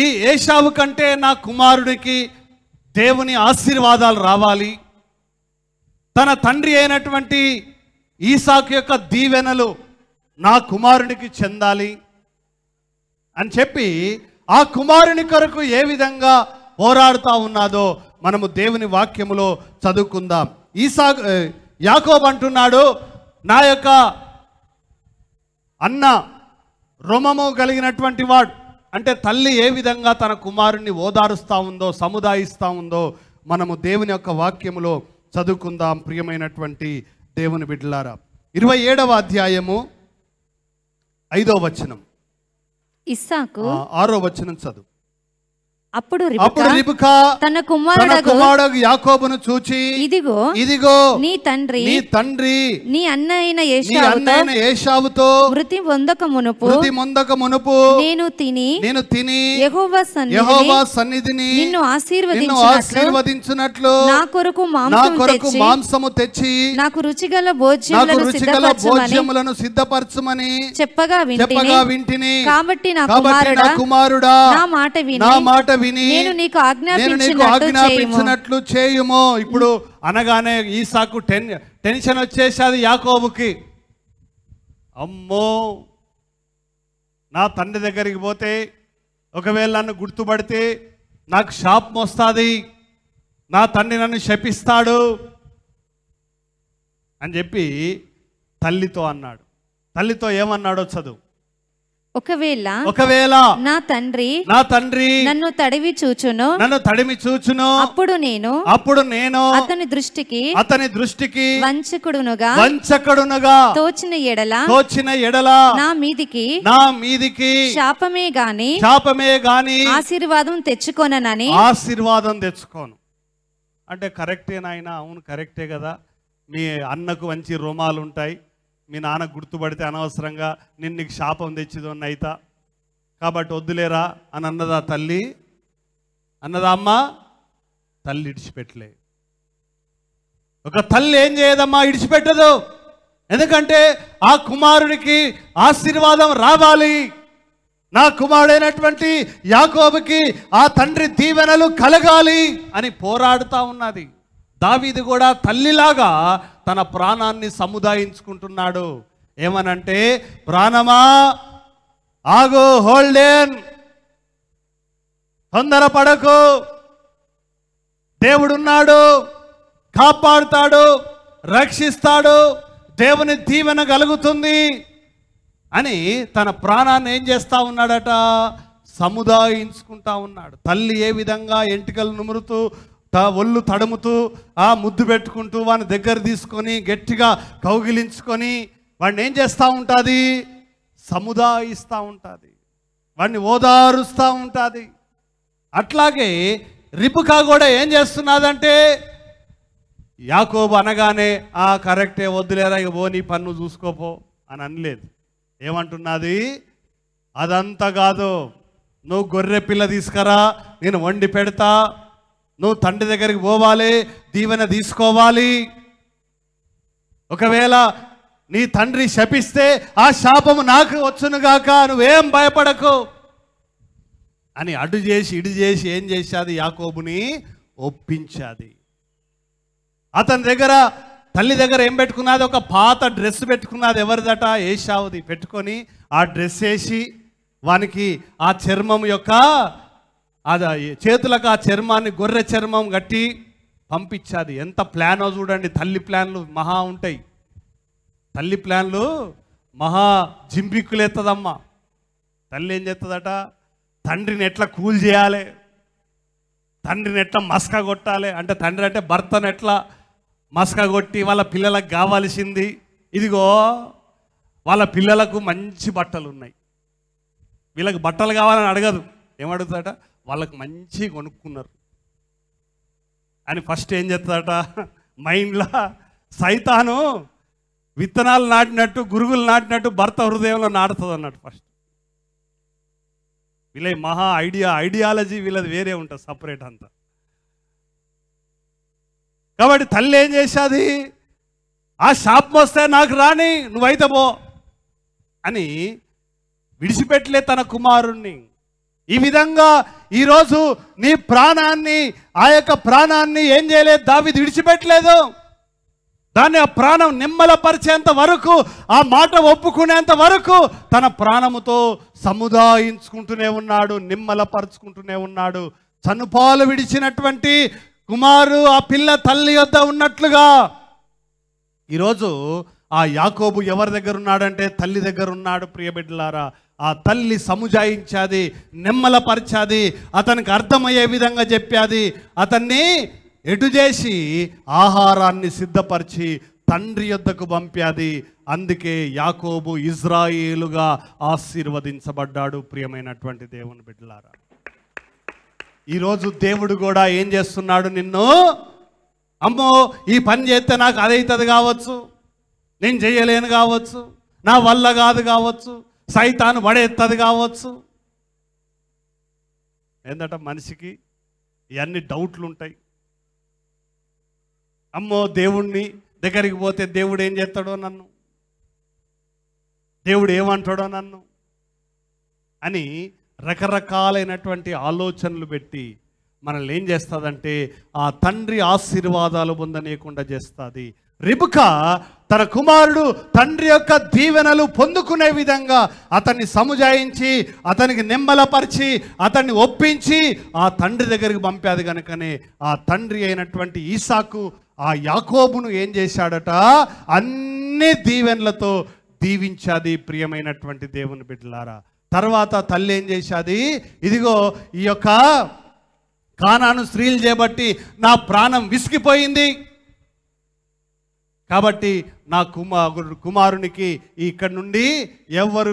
ఈ ఏషావు కంటే నా కుమారుడికి దేవుని ఆశీర్వాదాలు రావాలి తన తండ్రి అయినటువంటి ఈసాక్ యొక్క దీవెనలు నా కుమారునికి చెందాలి అని చెప్పి ఆ కుమారుని కొరకు ఏ విధంగా పోరాడుతూ ఉన్నాదో మనము దేవుని వాక్యములో చదువుకుందాం ఈసా యాకోబ్ అంటున్నాడు నా యొక్క అన్న రుమము కలిగినటువంటి వాడు అంటే తల్లి ఏ విధంగా తన కుమారుణ్ణి ఓదారుస్తూ ఉందో సముదాయిస్తూ ఉందో మనము దేవుని యొక్క వాక్యములో చదువుకుందాం ప్రియమైనటువంటి దేవుని బిడ్డలారా ఇరవై ఏడవ అధ్యాయము ఐదో వచనం ఇస్సాకు ఆరో వచనం చదువు అప్పుడు అప్పుడు తన యాకోబును చూచి ఇదిగో ఇదిగో నీ తండ్రి నీ తండ్రి నీ అన్న అయిన ఏషావుతో వృత్తి పొందక మునుపు పొందక మునుపు నేను తిని నేను తిని సన్నిధిని నిన్ను ఆశీర్వదించినట్లు ఆశీర్వదించినట్లు నా కొరకు మాంసం నా కొరకు మాంసము తెచ్చి నాకు రుచిగల భోజ్యములను రుచిగల భోజ్యములను సిద్ధపరచుమని చెప్పగా వింటిని చెప్పగా వింటిని కాబట్టి నా కుమారుడా కుమారుడా నా మాట విని నా మాట విని నేను నీకు ఆజ్ఞాపించినట్లు చేయుము ఇప్పుడు అనగానే ఈసాకు టెన్ టెన్షన్ వచ్చేసాది యాకోబుకి అమ్మో నా తండ్రి దగ్గరికి పోతే ఒకవేళ నన్ను గుర్తుపడితే నాకు షాప్ మోస్తాది నా తండ్రి నన్ను శపిస్తాడు అని చెప్పి తల్లితో అన్నాడు తల్లితో ఏమన్నాడో చదువు ఒకవేళ ఒకవేళ నా తండ్రి నా తండ్రి నన్ను తడివి చూచును నన్ను తడిమి చూచును అప్పుడు నేను అప్పుడు నేను అతని దృష్టికి అతని దృష్టికి వంచకుడునుగా వంచకుడునుగా తోచిన ఎడల తోచిన ఎడల నా మీదికి నా మీదికి శాపమే గాని శాపమే గాని ఆశీర్వాదం తెచ్చుకోనని ఆశీర్వాదం తెచ్చుకోను అంటే కరెక్టే నాయన అవును కరెక్టే కదా మీ అన్నకు మంచి రుమాలు ఉంటాయి మీ నాన్న గుర్తుపడితే అనవసరంగా నేను నీకు శాపం తెచ్చిదోన్న నైత కాబట్టి వద్దులేరా అని అన్నదా తల్లి అన్నదా అమ్మ తల్లి ఇడిచిపెట్టలే ఒక తల్లి ఏం చేయదమ్మా ఇడిచిపెట్టదు ఎందుకంటే ఆ కుమారుడికి ఆశీర్వాదం రావాలి నా కుమారుడైనటువంటి యాకోబుకి ఆ తండ్రి దీవెనలు కలగాలి అని పోరాడుతూ ఉన్నది దావీది కూడా తల్లిలాగా తన ప్రాణాన్ని సముదాయించుకుంటున్నాడు ఏమనంటే ప్రాణమా ఆగు హోల్డెన్ తొందరపడకు దేవుడున్నాడు కాపాడుతాడు రక్షిస్తాడు దేవుని దీవెన కలుగుతుంది అని తన ప్రాణాన్ని ఏం చేస్తూ ఉన్నాడట సముదాయించుకుంటా ఉన్నాడు తల్లి ఏ విధంగా ఎంటికలు నుమురుతూ తా ఒళ్ళు తడుముతూ ఆ ముద్దు పెట్టుకుంటూ వాని దగ్గర తీసుకొని గట్టిగా కౌగిలించుకొని వాడిని ఏం చేస్తూ ఉంటుంది సముదాయిస్తూ ఉంటుంది వాడిని ఓదారుస్తూ ఉంటుంది అట్లాగే రిపుకా కూడా ఏం చేస్తున్నదంటే యాకోబు అనగానే ఆ కరెక్టే వద్దులేరా ఇక పో నీ పన్ను చూసుకోపో అని అనలేదు ఏమంటున్నది అదంతా కాదు నువ్వు గొర్రె పిల్ల తీసుకురా నేను వండి పెడతా నువ్వు తండ్రి దగ్గరికి పోవాలి దీవెన తీసుకోవాలి ఒకవేళ నీ తండ్రి శపిస్తే ఆ శాపము నాకు వచ్చునుగాక నువ్వేం భయపడకు అని అడు చేసి ఇడు చేసి ఏం చేశాది యాకోబుని ఒప్పించాది అతని దగ్గర తల్లి దగ్గర ఏం పెట్టుకున్నది ఒక పాత డ్రెస్ పెట్టుకున్నది ఎవరిదట ఏషావుది పెట్టుకొని ఆ డ్రెస్ వేసి వానికి ఆ చర్మం యొక్క అది చేతులకు ఆ చర్మాన్ని గొర్రె చర్మం కట్టి పంపించాది ఎంత ప్లానో చూడండి తల్లి ప్లాన్లు మహా ఉంటాయి తల్లి ప్లాన్లు మహా జింబిక్కులేస్తుందమ్మా తల్లి ఏం చేస్తుందట తండ్రిని ఎట్లా కూల్ చేయాలి తండ్రిని ఎట్లా మస్క కొట్టాలి అంటే తండ్రి అంటే భర్తను ఎట్లా మస్క కొట్టి వాళ్ళ పిల్లలకు కావాల్సింది ఇదిగో వాళ్ళ పిల్లలకు మంచి బట్టలు ఉన్నాయి వీళ్ళకి బట్టలు కావాలని అడగదు ఏమడుగుతాట వాళ్ళకి మంచి కొనుక్కున్నారు అని ఫస్ట్ ఏం చెప్తాడట మైండ్లో సైతాను విత్తనాలు నాటినట్టు గురుగులు నాటినట్టు భర్త హృదయంలో నాటుతుంది అన్నట్టు ఫస్ట్ వీళ్ళ మహా ఐడియా ఐడియాలజీ వీళ్ళది వేరే ఉంటుంది సపరేట్ అంతా కాబట్టి తల్లి ఏం చేసేది ఆ షాప్ వస్తే నాకు రాని నువ్వైతే పో అని విడిచిపెట్టలే తన కుమారుణ్ణి ఈ విధంగా ఈరోజు నీ ప్రాణాన్ని ఆ యొక్క ప్రాణాన్ని ఏం చేయలేదు దావి విడిచిపెట్టలేదు దాన్ని ఆ ప్రాణం నిమ్మలపరిచేంత వరకు ఆ మాట ఒప్పుకునేంత వరకు తన ప్రాణముతో సముదాయించుకుంటూనే ఉన్నాడు నిమ్మలపరుచుకుంటూనే ఉన్నాడు చనుపాలు విడిచినటువంటి కుమారు ఆ పిల్ల తల్లి వద్ద ఉన్నట్లుగా ఈరోజు ఆ యాకోబు ఎవరి దగ్గర ఉన్నాడంటే తల్లి దగ్గర ఉన్నాడు ప్రియబిడ్డలారా ఆ తల్లి సముజాయించాది నిమ్మలపరిచాది అతనికి అర్థమయ్యే విధంగా చెప్పాది అతన్ని ఎటు చేసి ఆహారాన్ని సిద్ధపరిచి తండ్రి యొద్దకు పంపాది అందుకే యాకోబు ఇజ్రాయేలుగా ఆశీర్వదించబడ్డాడు ప్రియమైనటువంటి దేవుని బిడ్డలారా ఈరోజు దేవుడు కూడా ఏం చేస్తున్నాడు నిన్ను అమ్మో ఈ పని చేస్తే నాకు అదైతుంది కావచ్చు నేను చేయలేను కావచ్చు నా వల్ల కాదు కావచ్చు సైతాను పడేస్తుంది కావచ్చు ఏంటంటే మనిషికి ఇవన్నీ డౌట్లు ఉంటాయి అమ్మో దేవుణ్ణి దగ్గరికి పోతే దేవుడు ఏం చేస్తాడో నన్ను దేవుడు ఏమంటాడో నన్ను అని రకరకాలైనటువంటి ఆలోచనలు పెట్టి మనల్ని ఏం చేస్తుందంటే ఆ తండ్రి ఆశీర్వాదాలు పొందనీయకుండా చేస్తుంది రిబుక తన కుమారుడు తండ్రి యొక్క దీవెనలు పొందుకునే విధంగా అతన్ని సముజాయించి అతనికి నిమ్మలపరిచి అతన్ని ఒప్పించి ఆ తండ్రి దగ్గరికి పంపాది కనుకనే ఆ తండ్రి అయినటువంటి ఈసాకు ఆ యాకోబును ఏం చేశాడట అన్ని దీవెనలతో దీవించాది ప్రియమైనటువంటి దేవుని బిడ్డలారా తర్వాత తల్లి ఏం చేశాది ఇదిగో ఈ యొక్క కానాను స్త్రీలు చేపట్టి నా ప్రాణం విసిగిపోయింది కాబట్టి నా కుమారు కుమారునికి ఇక్కడ నుండి ఎవరు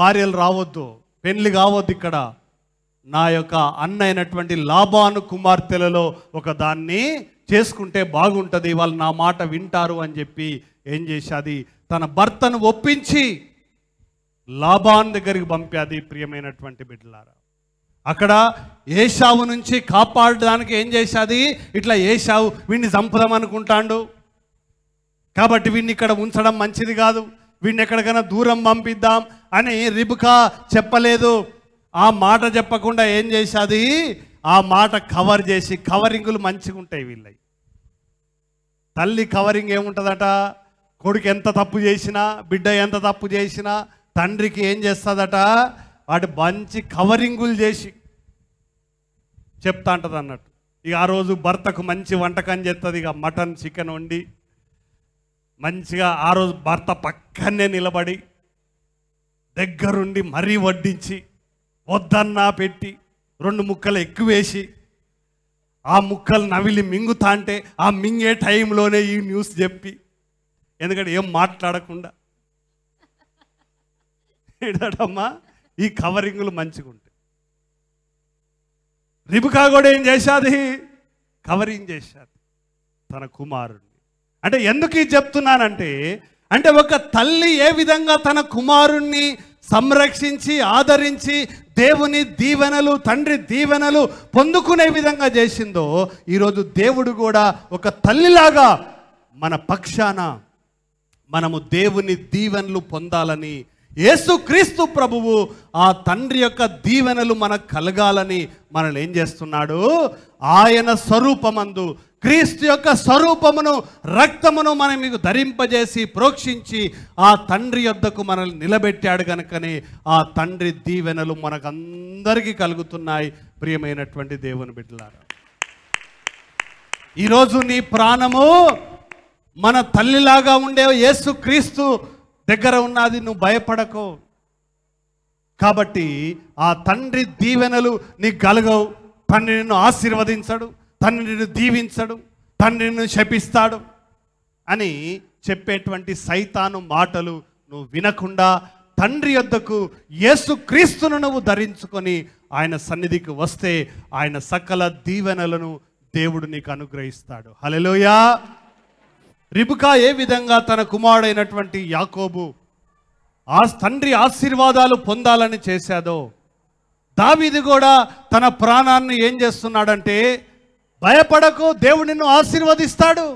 భార్యలు రావద్దు పెళ్లి కావద్దు ఇక్కడ నా యొక్క అన్న అయినటువంటి లాభాను కుమార్తెలలో ఒక దాన్ని చేసుకుంటే బాగుంటుంది వాళ్ళు నా మాట వింటారు అని చెప్పి ఏం చేసేది తన భర్తను ఒప్పించి లాభాన్ దగ్గరికి పంపేది ప్రియమైనటువంటి బిడ్డలారా అక్కడ ఏషావు నుంచి కాపాడడానికి ఏం చేసేది ఇట్లా ఏషావు వీడిని చంపుదామనుకుంటాడు కాబట్టి వీడిని ఇక్కడ ఉంచడం మంచిది కాదు వీడిని ఎక్కడికైనా దూరం పంపిద్దాం అని రిబుకా చెప్పలేదు ఆ మాట చెప్పకుండా ఏం చేసి ఆ మాట కవర్ చేసి కవరింగులు మంచిగా ఉంటాయి వీళ్ళవి తల్లి కవరింగ్ ఏముంటుందట కొడుకు ఎంత తప్పు చేసినా బిడ్డ ఎంత తప్పు చేసినా తండ్రికి ఏం చేస్తుందట వాటి మంచి కవరింగులు చేసి చెప్తా అంటది అన్నట్టు ఇక ఆ రోజు భర్తకు మంచి వంటకం చేస్తుంది ఇక మటన్ చికెన్ వండి మంచిగా ఆ రోజు భర్త పక్కనే నిలబడి దగ్గరుండి మరీ వడ్డించి వద్దన్నా పెట్టి రెండు ముక్కలు ఎక్కువేసి ఆ ముక్కలు నవిలి మింగుతా అంటే ఆ మింగే టైంలోనే ఈ న్యూస్ చెప్పి ఎందుకంటే ఏం మాట్లాడకుండా ఏడమ్మా ఈ కవరింగ్లు మంచిగా ఉంటాయి రిబికా కూడా ఏం చేశాది కవరింగ్ చేశాది తన కుమారుడు అంటే ఎందుకు చెప్తున్నానంటే అంటే ఒక తల్లి ఏ విధంగా తన కుమారుణ్ణి సంరక్షించి ఆదరించి దేవుని దీవెనలు తండ్రి దీవెనలు పొందుకునే విధంగా చేసిందో ఈరోజు దేవుడు కూడా ఒక తల్లిలాగా మన పక్షాన మనము దేవుని దీవెనలు పొందాలని యేసుక్రీస్తు ప్రభువు ఆ తండ్రి యొక్క దీవెనలు మనకు కలగాలని మనల్ని ఏం చేస్తున్నాడు ఆయన స్వరూపమందు క్రీస్తు యొక్క స్వరూపమును రక్తమును మనం మీకు ధరింపజేసి ప్రోక్షించి ఆ తండ్రి యొద్దకు మనల్ని నిలబెట్టాడు కనుకనే ఆ తండ్రి దీవెనలు మనకందరికీ కలుగుతున్నాయి ప్రియమైనటువంటి దేవుని బిడ్డలారు ఈరోజు నీ ప్రాణము మన తల్లిలాగా ఉండే యేసు క్రీస్తు దగ్గర ఉన్నది నువ్వు భయపడకు కాబట్టి ఆ తండ్రి దీవెనలు నీకు కలగవు తండ్రి నిన్ను ఆశీర్వదించడు తండ్రిని దీవించడు తండ్రిని శపిస్తాడు అని చెప్పేటువంటి సైతాను మాటలు నువ్వు వినకుండా తండ్రి యొద్దకు క్రీస్తును నువ్వు ధరించుకొని ఆయన సన్నిధికి వస్తే ఆయన సకల దీవెనలను దేవుడు నీకు అనుగ్రహిస్తాడు హలలోయా రిబుకా ఏ విధంగా తన కుమారుడైనటువంటి యాకోబు ఆ తండ్రి ఆశీర్వాదాలు పొందాలని చేశాదో దావిది కూడా తన ప్రాణాన్ని ఏం చేస్తున్నాడంటే భయపడకు దేవుడు నిన్ను ఆశీర్వదిస్తాడు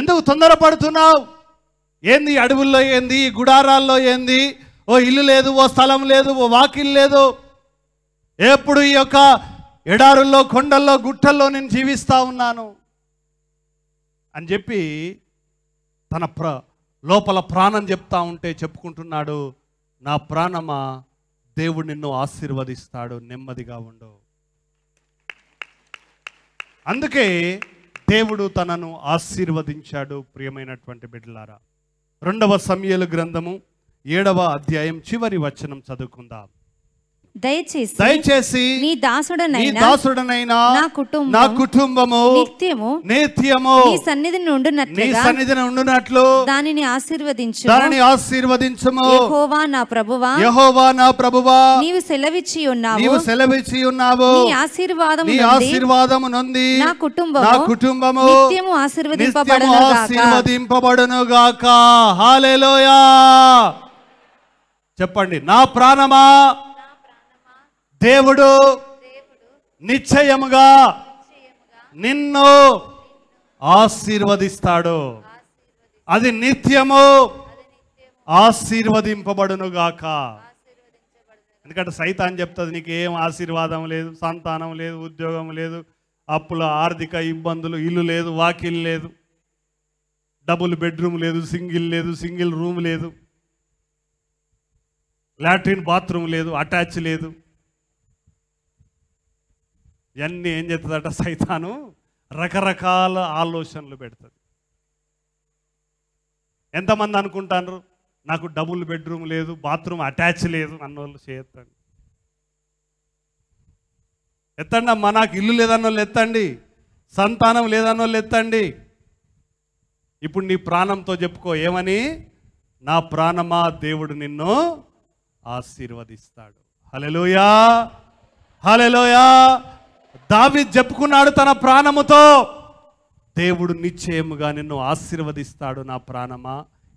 ఎందుకు తొందరపడుతున్నావు ఏంది అడవుల్లో ఏంది గుడారాల్లో ఏంది ఓ ఇల్లు లేదు ఓ స్థలం లేదు ఓ వాకిల్ లేదు ఎప్పుడు ఈ యొక్క ఎడారుల్లో కొండల్లో గుట్టల్లో నేను జీవిస్తూ ఉన్నాను అని చెప్పి తన ప్ర లోపల ప్రాణం చెప్తా ఉంటే చెప్పుకుంటున్నాడు నా ప్రాణమా దేవుడు నిన్ను ఆశీర్వదిస్తాడు నెమ్మదిగా ఉండవు అందుకే దేవుడు తనను ఆశీర్వదించాడు ప్రియమైనటువంటి బిడ్డలారా రెండవ సమయలు గ్రంథము ఏడవ అధ్యాయం చివరి వచనం చదువుకుందాం దయచేసి దయచేసి నీ దాసుడనైనా దాసుడనైనా నా కుటుంబం నా కుటుంబము నిత్యము నిత్యము నీ సన్నిధిని ఉండునట్లు నీ సన్నిధిని ఉండునట్లు దానిని ఆశీర్వదించు దానిని ఆశీర్వదించుము యెహోవా నా ప్రభువా యెహోవా నా ప్రభువా నీవు సెలవిచ్చి ఉన్నావు నీవు సెలవిచ్చి ఉన్నావు నీ ఆశీర్వాదము నీ ఆశీర్వాదము నుండి నా కుటుంబము నా కుటుంబము నిత్యము ఆశీర్వదింపబడును గాక ఆశీర్వదింపబడును గాక హల్లెలూయా చెప్పండి నా ప్రాణమా దేవుడు నిశ్చయముగా నిన్ను ఆశీర్వదిస్తాడు అది నిత్యము ఆశీర్వదింపబడునుగాక ఎందుకంటే సైతాన్ చెప్తుంది నీకు ఏం ఆశీర్వాదం లేదు సంతానం లేదు ఉద్యోగం లేదు అప్పుల ఆర్థిక ఇబ్బందులు ఇల్లు లేదు వాకిల్ లేదు డబుల్ బెడ్రూమ్ లేదు సింగిల్ లేదు సింగిల్ రూమ్ లేదు లాట్రిన్ బాత్రూమ్ లేదు అటాచ్ లేదు ఇవన్నీ ఏం చేస్తుందట సైతాను రకరకాల ఆలోచనలు పెడుతుంది ఎంతమంది అనుకుంటారు నాకు డబుల్ బెడ్రూమ్ లేదు బాత్రూమ్ అటాచ్ లేదు అన్నోళ్ళు చేయొద్దండి ఎత్తండి అమ్మా నాకు ఇల్లు లేదన్నోళ్ళు ఎత్తండి సంతానం లేదన్నోళ్ళు ఎత్తండి ఇప్పుడు నీ ప్రాణంతో చెప్పుకో ఏమని నా ప్రాణమా దేవుడు నిన్ను ఆశీర్వదిస్తాడు హలెలోయా హలెలోయా దావి చెప్పుకున్నాడు తన ప్రాణముతో దేవుడు నిశ్చయముగా నిన్ను ఆశీర్వదిస్తాడు నా ప్రాణమా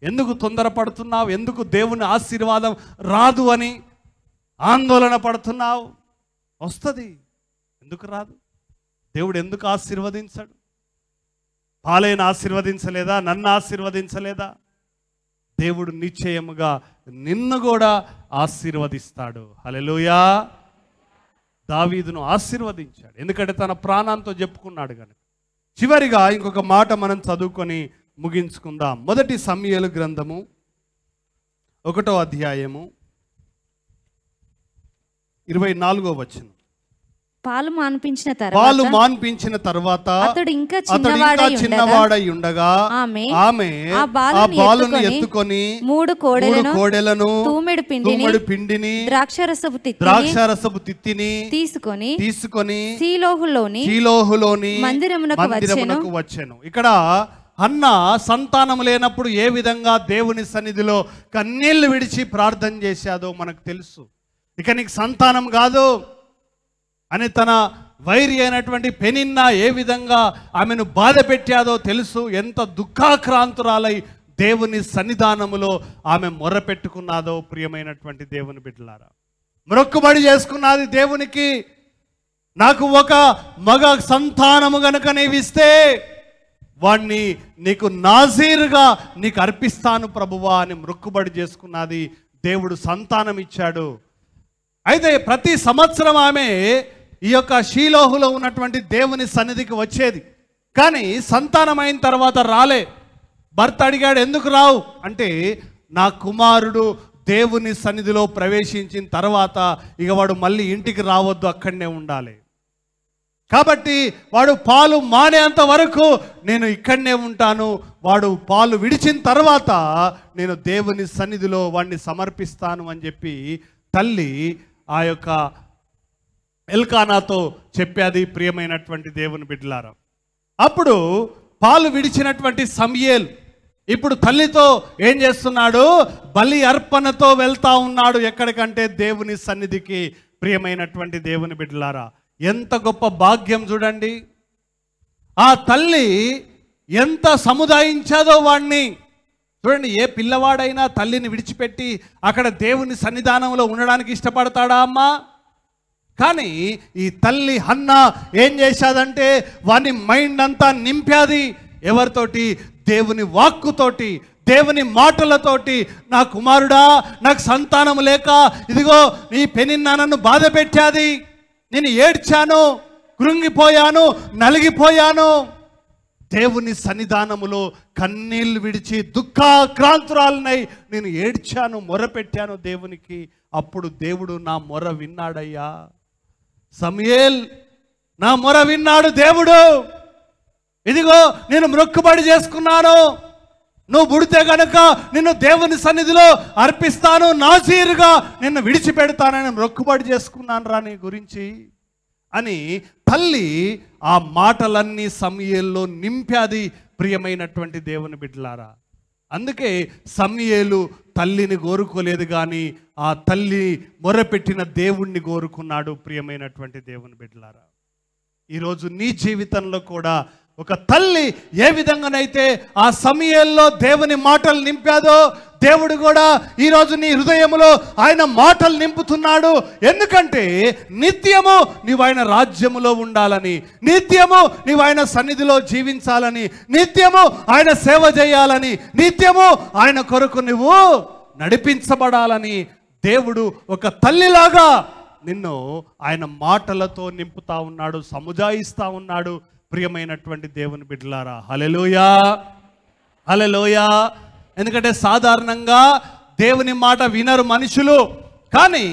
ఎందుకు తొందరపడుతున్నావు ఎందుకు దేవుని ఆశీర్వాదం రాదు అని ఆందోళన పడుతున్నావు వస్తుంది ఎందుకు రాదు దేవుడు ఎందుకు ఆశీర్వదించడు పాలైన ఆశీర్వదించలేదా నన్ను ఆశీర్వదించలేదా దేవుడు నిశ్చయముగా నిన్ను కూడా ఆశీర్వదిస్తాడు హలెలుయా దావీదును ఆశీర్వదించాడు ఎందుకంటే తన ప్రాణాంతో చెప్పుకున్నాడు కనుక చివరిగా ఇంకొక మాట మనం చదువుకొని ముగించుకుందాం మొదటి సమయలు గ్రంథము ఒకటో అధ్యాయము ఇరవై నాలుగో వచ్చిన పాలు మాన్పించిన తర్వాత పాలు మాన్పించిన తర్వాత అతడు ఇంకా చిన్నవాడై ఉండగా ఆమె ఆమె ఆ బాలును ఎత్తుకొని మూడు కోడెలను కోడెలను తూమెడు పిండిని తూమెడు పిండిని ద్రాక్షరసపు తిత్తిని ద్రాక్షరసపు తిత్తిని తీసుకొని తీసుకొని శీలోహులోని శీలోహులోని మందిరమునకు మందిరమునకు వచ్చెను ఇక్కడ అన్న సంతానం లేనప్పుడు ఏ విధంగా దేవుని సన్నిధిలో కన్నీళ్లు విడిచి ప్రార్థన చేశాదో మనకు తెలుసు ఇక నీకు సంతానం కాదు అని తన వైరి అయినటువంటి పెనిన్నా ఏ విధంగా ఆమెను బాధ పెట్టాదో తెలుసు ఎంత దుఃఖాక్రాంతురాలై దేవుని సన్నిధానములో ఆమె పెట్టుకున్నాదో ప్రియమైనటువంటి దేవుని బిడ్డలారా మొక్కుబడి చేసుకున్నది దేవునికి నాకు ఒక మగ సంతానము గనుక నీవిస్తే వాణ్ణి నీకు నాజీరుగా నీకు అర్పిస్తాను ప్రభువా అని మొక్కుబడి చేసుకున్నది దేవుడు సంతానం ఇచ్చాడు అయితే ప్రతి సంవత్సరం ఆమె ఈ యొక్క షీలోహులో ఉన్నటువంటి దేవుని సన్నిధికి వచ్చేది కానీ సంతానమైన తర్వాత రాలే భర్త అడిగాడు ఎందుకు రావు అంటే నా కుమారుడు దేవుని సన్నిధిలో ప్రవేశించిన తర్వాత ఇక వాడు మళ్ళీ ఇంటికి రావద్దు అక్కడనే ఉండాలి కాబట్టి వాడు పాలు మానేంత వరకు నేను ఇక్కడనే ఉంటాను వాడు పాలు విడిచిన తర్వాత నేను దేవుని సన్నిధిలో వాడిని సమర్పిస్తాను అని చెప్పి తల్లి ఆ యొక్క ఎల్కానాతో చెప్పాది ప్రియమైనటువంటి దేవుని బిడ్డలారా అప్పుడు పాలు విడిచినటువంటి సమయేల్ ఇప్పుడు తల్లితో ఏం చేస్తున్నాడు బలి అర్పణతో వెళ్తా ఉన్నాడు ఎక్కడికంటే దేవుని సన్నిధికి ప్రియమైనటువంటి దేవుని బిడ్డలారా ఎంత గొప్ప భాగ్యం చూడండి ఆ తల్లి ఎంత సముదాయించాదో వాణ్ణి చూడండి ఏ పిల్లవాడైనా తల్లిని విడిచిపెట్టి అక్కడ దేవుని సన్నిధానంలో ఉండడానికి ఇష్టపడతాడా అమ్మా కానీ ఈ తల్లి హన్న ఏం చేశాదంటే వాని మైండ్ అంతా నింపాది ఎవరితోటి దేవుని వాక్కుతోటి దేవుని మాటలతోటి నా కుమారుడా నాకు సంతానం లేక ఇదిగో నీ పెనిన్న నన్ను బాధ పెట్టాది నేను ఏడ్చాను కృంగిపోయాను నలిగిపోయాను దేవుని సన్నిధానములో కన్నీళ్ళు విడిచి దుఃఖాక్రాంతురాలనై నేను ఏడ్చాను మొర పెట్టాను దేవునికి అప్పుడు దేవుడు నా మొర విన్నాడయ్యా సమయేల్ నా మొర విన్నాడు దేవుడు ఇదిగో నేను మృక్కుబడి చేసుకున్నాను నువ్వు బుడితే గనుక నిన్ను దేవుని సన్నిధిలో అర్పిస్తాను నాజీరుగా నిన్ను విడిచిపెడతానని మొక్కుబడి చేసుకున్నాను రా నీ గురించి అని తల్లి ఆ మాటలన్నీ సమయంలో నింపాది ప్రియమైనటువంటి దేవుని బిడ్డలారా అందుకే సమయలు తల్లిని కోరుకోలేదు కానీ ఆ తల్లి మొరపెట్టిన దేవుణ్ణి కోరుకున్నాడు ప్రియమైనటువంటి దేవుని బిడ్డలారా ఈరోజు నీ జీవితంలో కూడా ఒక తల్లి ఏ విధంగానైతే ఆ సమయంలో దేవుని మాటలు నింపాదో దేవుడు కూడా ఈరోజు నీ హృదయంలో ఆయన మాటలు నింపుతున్నాడు ఎందుకంటే నిత్యము నీవు ఆయన రాజ్యములో ఉండాలని నిత్యము నీవు ఆయన సన్నిధిలో జీవించాలని నిత్యము ఆయన సేవ చేయాలని నిత్యము ఆయన కొరకు నువ్వు నడిపించబడాలని దేవుడు ఒక తల్లిలాగా నిన్ను ఆయన మాటలతో నింపుతా ఉన్నాడు సముజాయిస్తా ఉన్నాడు ప్రియమైనటువంటి దేవుని బిడ్డలారా హలలోయా హలలోయా ఎందుకంటే సాధారణంగా దేవుని మాట వినరు మనుషులు కానీ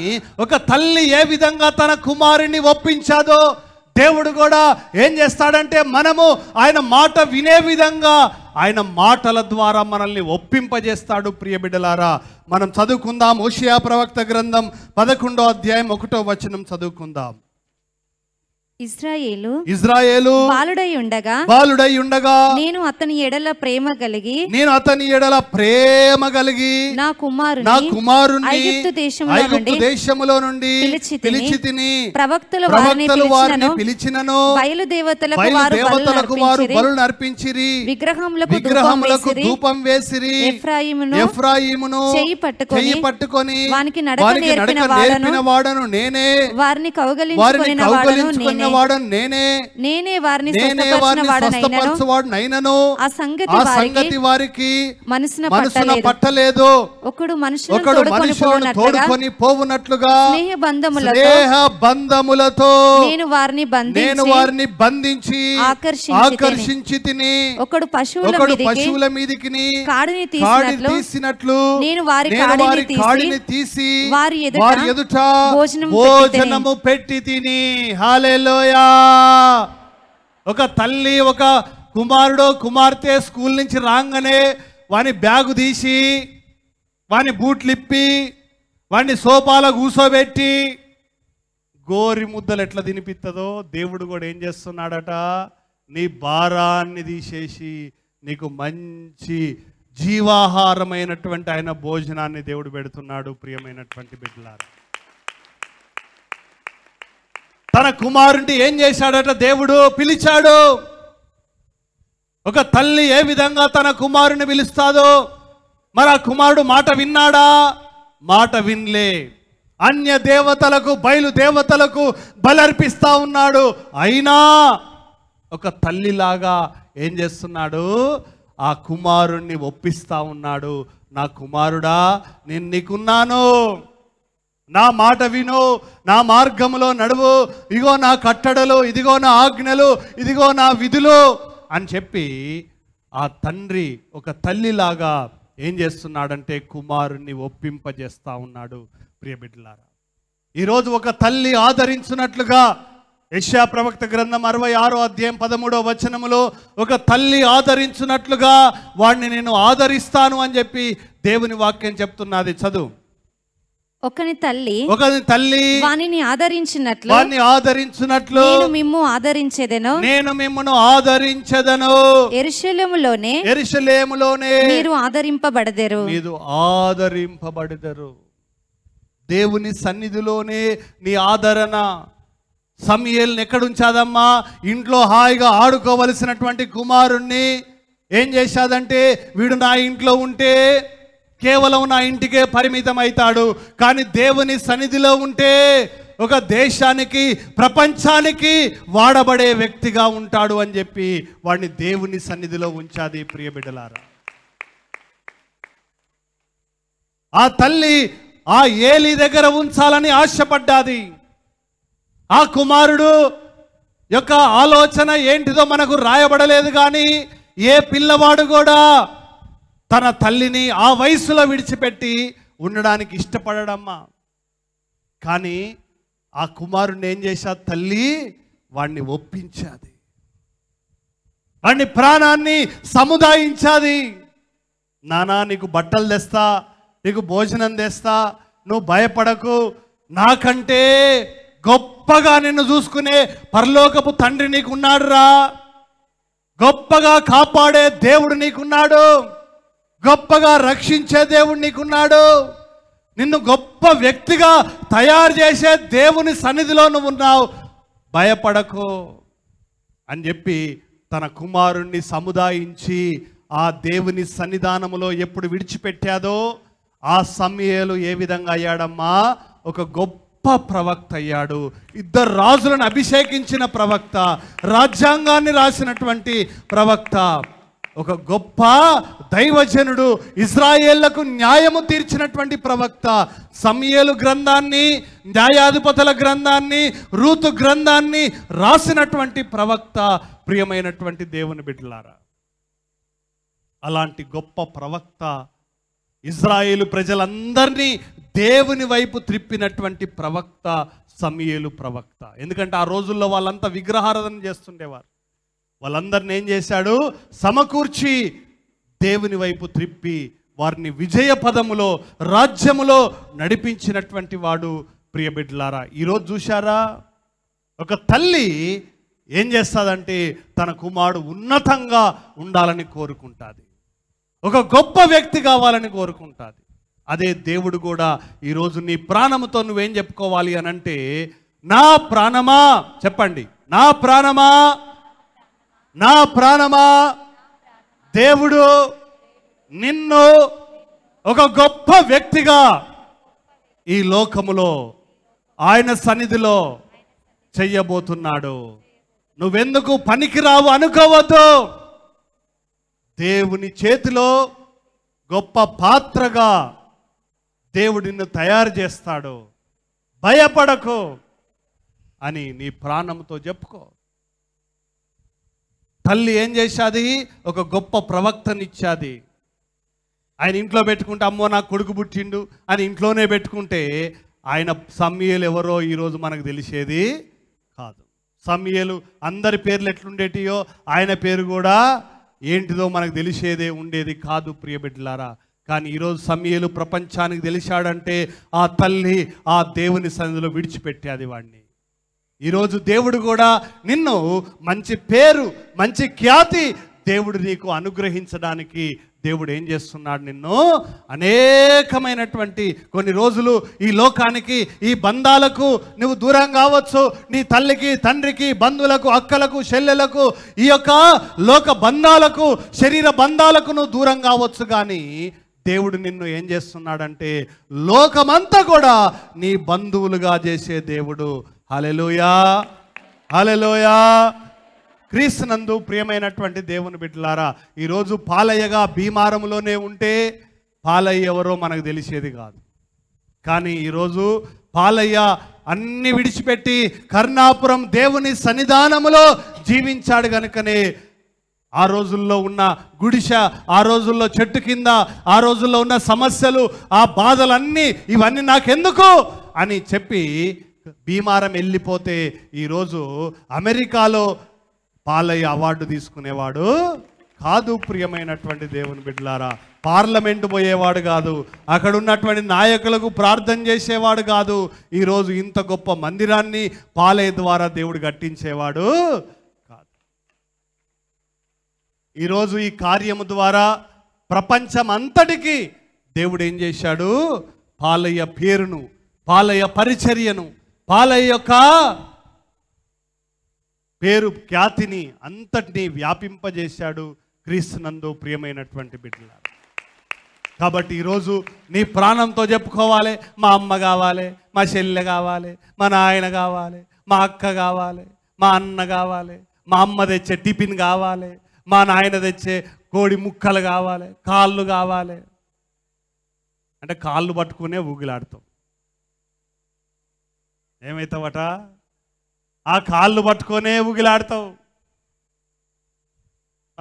ఒక తల్లి ఏ విధంగా తన కుమారుని ఒప్పించాదో దేవుడు కూడా ఏం చేస్తాడంటే మనము ఆయన మాట వినే విధంగా ఆయన మాటల ద్వారా మనల్ని ఒప్పింపజేస్తాడు ప్రియబిడ్డలారా మనం చదువుకుందాం ఓషియా ప్రవక్త గ్రంథం పదకొండో అధ్యాయం ఒకటో వచనం చదువుకుందాం ఇజ్రాయేలు ఇజ్రాయేలు బాలుడై ఉండగా బాలుడై ఉండగా నేను అతని ఎడల ప్రేమ కలిగి నేను అతని ఎడల ప్రేమ కలిగి నా కుమారుని నా కుమారుని ఐగుప్తు దేశములో ఐగుప్తు దేశములో నుండి పిలిచితిని ప్రవక్తల ప్రవక్తలు వారిని పిలిచినను బయలుదేవతలకు వారు దేవతలకు వారు బలులు అర్పించిరి విగ్రహములకు విగ్రహములకు ధూపం వేసిరి ఎఫ్రాయిమును ఎఫ్రాయిమును చేయి పట్టుకొని చేయి పట్టుకొని వానికి నడక నేర్పిన వాడను నేనే వారిని కౌగలించుకొని వారిని కౌగలించుకొని వాడను నేనే నేనే వారిని నేనే వారిని స్వస్థపరచువాడనైనను ఆ సంగతి ఆ సంగతి వారికి మనసున మనసున పట్టలేదు ఒకడు మనుషులను ఒకడు మనుషులను తోడుకొని పోవునట్లుగా స్నేహ స్నేహ బంధములతో నేను వారిని బంధించి నేను వారిని బంధించి ఆకర్షించి తిని ఒకడు పశువుల ఒకడు పశువుల మీదికి కాడిని తీసినట్లు నేను వారి కాడిని తీసి వారి ఎదుట భోజనము పెట్టి తిని హాలేలో హలెలోయా ఒక తల్లి ఒక కుమారుడు కుమార్తె స్కూల్ నుంచి రాగానే వాని బ్యాగు తీసి వాని బూట్లు ఇప్పి వాడిని సోఫాలో కూసోబెట్టి గోరి ముద్దలు ఎట్లా తినిపిస్తుందో దేవుడు కూడా ఏం చేస్తున్నాడట నీ భారాన్ని తీసేసి నీకు మంచి జీవాహారమైనటువంటి ఆయన భోజనాన్ని దేవుడు పెడుతున్నాడు ప్రియమైనటువంటి బిడ్డలారా తన కుమారుని ఏం చేశాడట దేవుడు పిలిచాడు ఒక తల్లి ఏ విధంగా తన కుమారుని పిలుస్తాదో మరి ఆ కుమారుడు మాట విన్నాడా మాట వినలే అన్య దేవతలకు బయలు దేవతలకు బలర్పిస్తా ఉన్నాడు అయినా ఒక తల్లిలాగా ఏం చేస్తున్నాడు ఆ కుమారుణ్ణి ఒప్పిస్తా ఉన్నాడు నా కుమారుడా నేను నీకున్నాను నా మాట విను నా మార్గంలో నడువు ఇగో నా కట్టడలు ఇదిగో నా ఆజ్ఞలు ఇదిగో నా విధులు అని చెప్పి ఆ తండ్రి ఒక తల్లిలాగా ఏం చేస్తున్నాడంటే కుమారుణ్ణి ఒప్పింపజేస్తా ఉన్నాడు ప్రియబిడ్డలారా ఈరోజు ఒక తల్లి ఆదరించినట్లుగా యశ్యా ప్రవక్త గ్రంథం అరవై ఆరో అధ్యాయం పదమూడో వచనములో ఒక తల్లి ఆదరించినట్లుగా వాడిని నేను ఆదరిస్తాను అని చెప్పి దేవుని వాక్యం చెప్తున్నది చదువు ఒకని తల్లి ఒకని తల్లి వానిని ఆదరించినట్లు వాని ఆదరించినట్లు నేను మిమ్ము ఆదరించేదను నేను మిమ్మను ఆదరించదను ఎరుశలేములోనే ఎరుశలేములోనే మీరు ఆదరింపబడదరు మీరు ఆదరింపబడదరు దేవుని సన్నిధిలోనే నీ ఆదరణ సమయల్ని ఉంచాదమ్మా ఇంట్లో హాయిగా ఆడుకోవలసినటువంటి కుమారుణ్ణి ఏం చేశాదంటే వీడు నా ఇంట్లో ఉంటే కేవలం నా ఇంటికే పరిమితం అవుతాడు కానీ దేవుని సన్నిధిలో ఉంటే ఒక దేశానికి ప్రపంచానికి వాడబడే వ్యక్తిగా ఉంటాడు అని చెప్పి వాడిని దేవుని సన్నిధిలో ఉంచాది ప్రియబిడ్డలారా ఆ తల్లి ఆ ఏలి దగ్గర ఉంచాలని ఆశపడ్డాది ఆ కుమారుడు యొక్క ఆలోచన ఏంటిదో మనకు రాయబడలేదు కానీ ఏ పిల్లవాడు కూడా తన తల్లిని ఆ వయసులో విడిచిపెట్టి ఉండడానికి ఇష్టపడడమ్మా కానీ ఆ కుమారుని ఏం చేశా తల్లి వాణ్ణి ఒప్పించాది వాణ్ణి ప్రాణాన్ని సముదాయించాది నానా నీకు బట్టలు తెస్తా నీకు భోజనం తెస్తా నువ్వు భయపడకు నాకంటే గొప్పగా నిన్ను చూసుకునే పరలోకపు తండ్రి నీకున్నాడు రా గొప్పగా కాపాడే దేవుడు నీకున్నాడు గొప్పగా రక్షించే దేవుడు నీకున్నాడు నిన్ను గొప్ప వ్యక్తిగా తయారు చేసే దేవుని సన్నిధిలో నువ్వు ఉన్నావు భయపడకు అని చెప్పి తన కుమారుణ్ణి సముదాయించి ఆ దేవుని సన్నిధానములో ఎప్పుడు విడిచిపెట్టాదో ఆ సమయలు ఏ విధంగా అయ్యాడమ్మా ఒక గొప్ప ప్రవక్త అయ్యాడు ఇద్దరు రాజులను అభిషేకించిన ప్రవక్త రాజ్యాంగాన్ని రాసినటువంటి ప్రవక్త ఒక గొప్ప దైవజనుడు ఇజ్రాయేళ్లకు న్యాయము తీర్చినటువంటి ప్రవక్త సమయలు గ్రంథాన్ని న్యాయాధిపతుల గ్రంథాన్ని రూతు గ్రంథాన్ని రాసినటువంటి ప్రవక్త ప్రియమైనటువంటి దేవుని బిడ్డలారా అలాంటి గొప్ప ప్రవక్త ఇజ్రాయేలు ప్రజలందరినీ దేవుని వైపు త్రిప్పినటువంటి ప్రవక్త సమయలు ప్రవక్త ఎందుకంటే ఆ రోజుల్లో వాళ్ళంతా విగ్రహారాధన చేస్తుండేవారు వాళ్ళందరిని ఏం చేశాడు సమకూర్చి దేవుని వైపు త్రిప్పి వారిని విజయ పదములో రాజ్యములో నడిపించినటువంటి వాడు బిడ్డలారా ఈరోజు చూశారా ఒక తల్లి ఏం చేస్తుందంటే తన కుమారుడు ఉన్నతంగా ఉండాలని కోరుకుంటుంది ఒక గొప్ప వ్యక్తి కావాలని కోరుకుంటుంది అదే దేవుడు కూడా ఈరోజు నీ ప్రాణముతో నువ్వేం చెప్పుకోవాలి అనంటే నా ప్రాణమా చెప్పండి నా ప్రాణమా నా ప్రాణమా దేవుడు నిన్ను ఒక గొప్ప వ్యక్తిగా ఈ లోకములో ఆయన సన్నిధిలో చెయ్యబోతున్నాడు నువ్వెందుకు పనికిరావు అనుకోవద్దు దేవుని చేతిలో గొప్ప పాత్రగా దేవుడిని తయారు చేస్తాడు భయపడకు అని నీ ప్రాణంతో చెప్పుకో తల్లి ఏం చేసేది ఒక గొప్ప ప్రవక్తనిచ్చాది ఆయన ఇంట్లో పెట్టుకుంటే అమ్మో నా కొడుకు పుట్టిండు అని ఇంట్లోనే పెట్టుకుంటే ఆయన సమ్యలు ఎవరో ఈరోజు మనకు తెలిసేది కాదు సమ్యలు అందరి పేర్లు ఎట్లుండేటియో ఆయన పేరు కూడా ఏంటిదో మనకు తెలిసేదే ఉండేది కాదు ప్రియబిడ్డలారా కానీ ఈరోజు సమ్యలు ప్రపంచానికి తెలిసాడంటే ఆ తల్లి ఆ దేవుని సన్నిధిలో విడిచిపెట్టేది వాడిని ఈరోజు దేవుడు కూడా నిన్ను మంచి పేరు మంచి ఖ్యాతి దేవుడు నీకు అనుగ్రహించడానికి దేవుడు ఏం చేస్తున్నాడు నిన్ను అనేకమైనటువంటి కొన్ని రోజులు ఈ లోకానికి ఈ బంధాలకు నువ్వు దూరం కావచ్చు నీ తల్లికి తండ్రికి బంధువులకు అక్కలకు చెల్లెలకు ఈ యొక్క లోక బంధాలకు శరీర బంధాలకు నువ్వు దూరం కావచ్చు కానీ దేవుడు నిన్ను ఏం చేస్తున్నాడంటే లోకమంతా కూడా నీ బంధువులుగా చేసే దేవుడు హలెలోయా క్రీస్తు క్రీస్తునందు ప్రియమైనటువంటి దేవుని బిడ్డలారా ఈరోజు పాలయ్యగా భీమారంలోనే ఉంటే పాలయ్య ఎవరో మనకు తెలిసేది కాదు కానీ ఈరోజు పాలయ్య అన్ని విడిచిపెట్టి కర్ణాపురం దేవుని సన్నిధానములో జీవించాడు కనుకనే ఆ రోజుల్లో ఉన్న గుడిష ఆ రోజుల్లో చెట్టు కింద ఆ రోజుల్లో ఉన్న సమస్యలు ఆ బాధలన్నీ ఇవన్నీ నాకెందుకు అని చెప్పి భీమారం వెళ్ళిపోతే ఈరోజు అమెరికాలో పాలయ్య అవార్డు తీసుకునేవాడు కాదు ప్రియమైనటువంటి దేవుని బిడ్డలారా పార్లమెంట్ పోయేవాడు కాదు అక్కడ ఉన్నటువంటి నాయకులకు ప్రార్థన చేసేవాడు కాదు ఈరోజు ఇంత గొప్ప మందిరాన్ని పాలయ్య ద్వారా దేవుడు కట్టించేవాడు కాదు ఈరోజు ఈ కార్యము ద్వారా ప్రపంచం దేవుడు ఏం చేశాడు పాలయ్య పేరును పాలయ్య పరిచర్యను పాలయ్య యొక్క పేరు ఖ్యాతిని అంతటినీ వ్యాపింపజేశాడు క్రీస్తునందు ప్రియమైనటువంటి బిడ్డల కాబట్టి ఈరోజు నీ ప్రాణంతో చెప్పుకోవాలి మా అమ్మ కావాలి మా చెల్లె కావాలి మా నాయన కావాలి మా అక్క కావాలి మా అన్న కావాలి మా అమ్మ తెచ్చే టిఫిన్ కావాలి మా నాయన తెచ్చే కోడి ముక్కలు కావాలి కాళ్ళు కావాలి అంటే కాళ్ళు పట్టుకునే ఊగిలాడతాం ఏమవుతావట ఆ కాళ్ళు పట్టుకొనే ఊగిలాడతావు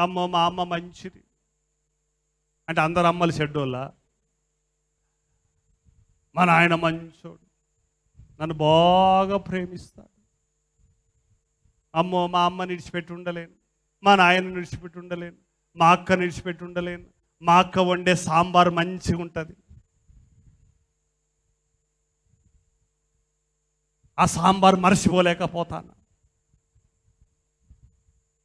అమ్మ మా అమ్మ మంచిది అంటే అందరు అమ్మలు చెడ్డోళ్ళ మా నాయన మంచోడు నన్ను బాగా ప్రేమిస్తాడు అమ్మో మా అమ్మ నిడిచిపెట్టి ఉండలేను మా నాయన నిడిచిపెట్టి ఉండలేను మా అక్క నిడిచిపెట్టి ఉండలేను మా అక్క వండే సాంబార్ మంచిగా ఉంటుంది ఆ సాంబార్ మర్చిపోలేకపోతాను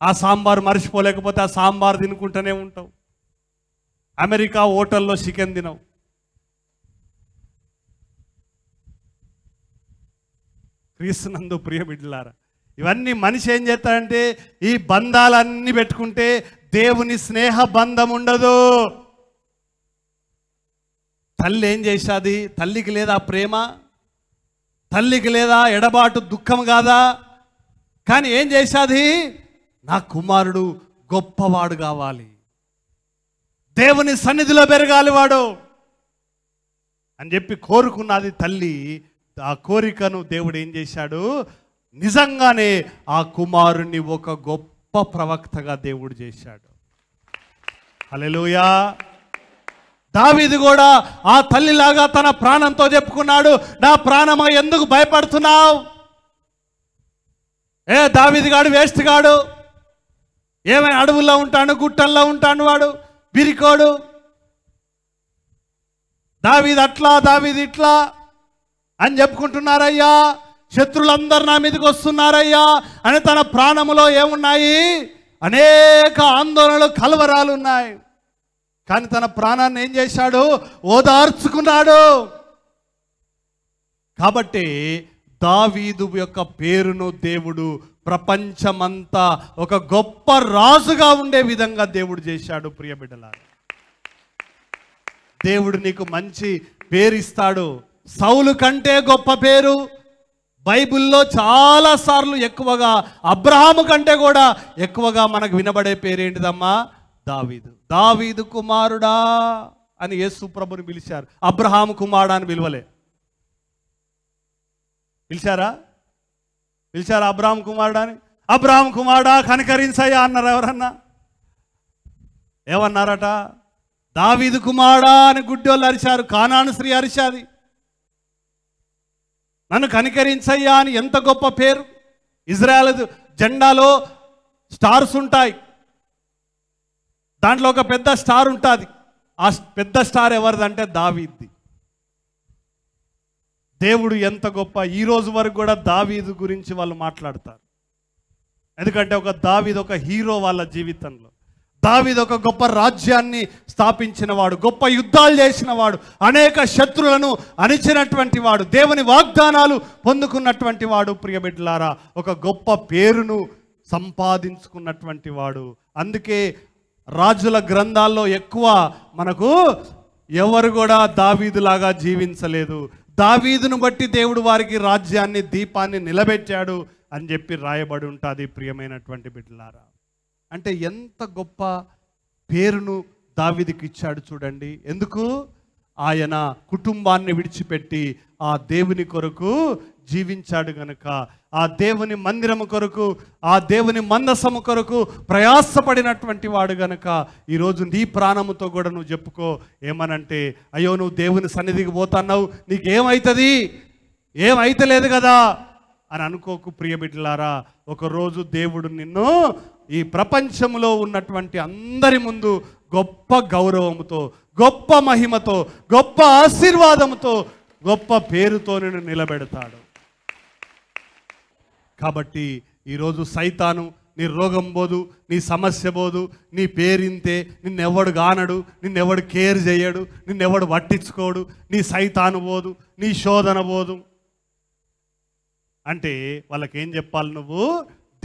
ఆ సాంబార్ మర్చిపోలేకపోతే ఆ సాంబార్ తినుకుంటూనే ఉంటావు అమెరికా హోటల్లో చికెన్ తినవు క్రీస్తునందు ప్రియ బిడ్డలారా ఇవన్నీ మనిషి ఏం చేస్తాడంటే ఈ బంధాలన్నీ పెట్టుకుంటే దేవుని స్నేహ బంధం ఉండదు తల్లి ఏం చేసాది తల్లికి లేదా ప్రేమ తల్లికి లేదా ఎడబాటు దుఃఖం కాదా కానీ ఏం చేశాది నా కుమారుడు గొప్పవాడు కావాలి దేవుని సన్నిధిలో పెరగాలి వాడు అని చెప్పి కోరుకున్నది తల్లి ఆ కోరికను దేవుడు ఏం చేశాడు నిజంగానే ఆ కుమారుణ్ణి ఒక గొప్ప ప్రవక్తగా దేవుడు చేశాడు అలెలుయా దావీది కూడా ఆ తల్లిలాగా తన ప్రాణంతో చెప్పుకున్నాడు నా ప్రాణమా ఎందుకు భయపడుతున్నావు ఏ దావీది గాడు వేస్ట్ గాడు ఏమైనా అడవుల్లో ఉంటాను గుట్టల్లో ఉంటాను వాడు బిరికోడు దావీది అట్లా దావీది ఇట్లా అని చెప్పుకుంటున్నారయ్యా శత్రులందరు నా మీదకి వస్తున్నారయ్యా అని తన ప్రాణములో ఏమున్నాయి అనేక ఆందోళనలు కలవరాలు ఉన్నాయి కానీ తన ప్రాణాన్ని ఏం చేశాడు ఓదార్చుకున్నాడు కాబట్టి దావీదు యొక్క పేరును దేవుడు ప్రపంచమంతా ఒక గొప్ప రాజుగా ఉండే విధంగా దేవుడు చేశాడు ప్రియ దేవుడు నీకు మంచి పేరు ఇస్తాడు సౌలు కంటే గొప్ప పేరు బైబిల్లో చాలాసార్లు ఎక్కువగా అబ్రహాము కంటే కూడా ఎక్కువగా మనకు వినబడే పేరు ఏంటిదమ్మా దావీదు దావీదు కుమారుడా అని యేసు ప్రభుని పిలిచారు అబ్రహాం కుమారుడా అని పిలవలే పిలిచారా పిలిచారా అబ్రాహం కుమారుడా అని అబ్రాహం కుమారుడా కనికరించయ్యా అన్నారు ఎవరన్నా ఏమన్నారట దావీదు కుమారుడా అని గుడ్డోళ్ళు అరిచారు కానాను శ్రీ అరిచాది నన్ను కనికరించయ్యా అని ఎంత గొప్ప పేరు ఇజ్రాయల్ జెండాలో స్టార్స్ ఉంటాయి దాంట్లో ఒక పెద్ద స్టార్ ఉంటుంది ఆ పెద్ద స్టార్ ఎవరిదంటే దావీద్ది దేవుడు ఎంత గొప్ప ఈ రోజు వరకు కూడా దావీదు గురించి వాళ్ళు మాట్లాడతారు ఎందుకంటే ఒక దావీద్ ఒక హీరో వాళ్ళ జీవితంలో దావీద్ ఒక గొప్ప రాజ్యాన్ని స్థాపించిన వాడు గొప్ప యుద్ధాలు చేసిన వాడు అనేక శత్రులను అణిచినటువంటి వాడు దేవుని వాగ్దానాలు పొందుకున్నటువంటి వాడు ప్రియబిడ్లారా ఒక గొప్ప పేరును సంపాదించుకున్నటువంటి వాడు అందుకే రాజుల గ్రంథాల్లో ఎక్కువ మనకు ఎవరు కూడా దావీదులాగా జీవించలేదు దావీదును బట్టి దేవుడు వారికి రాజ్యాన్ని దీపాన్ని నిలబెట్టాడు అని చెప్పి రాయబడి ఉంటుంది ప్రియమైనటువంటి బిడ్డలారా అంటే ఎంత గొప్ప పేరును దావీదికి ఇచ్చాడు చూడండి ఎందుకు ఆయన కుటుంబాన్ని విడిచిపెట్టి ఆ దేవుని కొరకు జీవించాడు గనక ఆ దేవుని మందిరము కొరకు ఆ దేవుని మందసము కొరకు ప్రయాసపడినటువంటి వాడు గనక ఈరోజు నీ ప్రాణముతో కూడా నువ్వు చెప్పుకో ఏమనంటే అయ్యో నువ్వు దేవుని సన్నిధికి పోతున్నావు నీకేమవుతుంది ఏమైతలేదు కదా అని అనుకోకు ప్రియబిడ్డలారా ఒకరోజు దేవుడు నిన్ను ఈ ప్రపంచంలో ఉన్నటువంటి అందరి ముందు గొప్ప గౌరవముతో గొప్ప మహిమతో గొప్ప ఆశీర్వాదముతో గొప్ప పేరుతో నిన్ను నిలబెడతాడు కాబట్టి ఈరోజు సైతాను నీ రోగం పోదు నీ సమస్య పోదు నీ పేరింతే నిన్నెవడు గానడు నిన్నెవడు కేర్ చేయడు నిన్నెవడు పట్టించుకోడు నీ సైతాను పోదు నీ శోధన పోదు అంటే వాళ్ళకి ఏం చెప్పాలి నువ్వు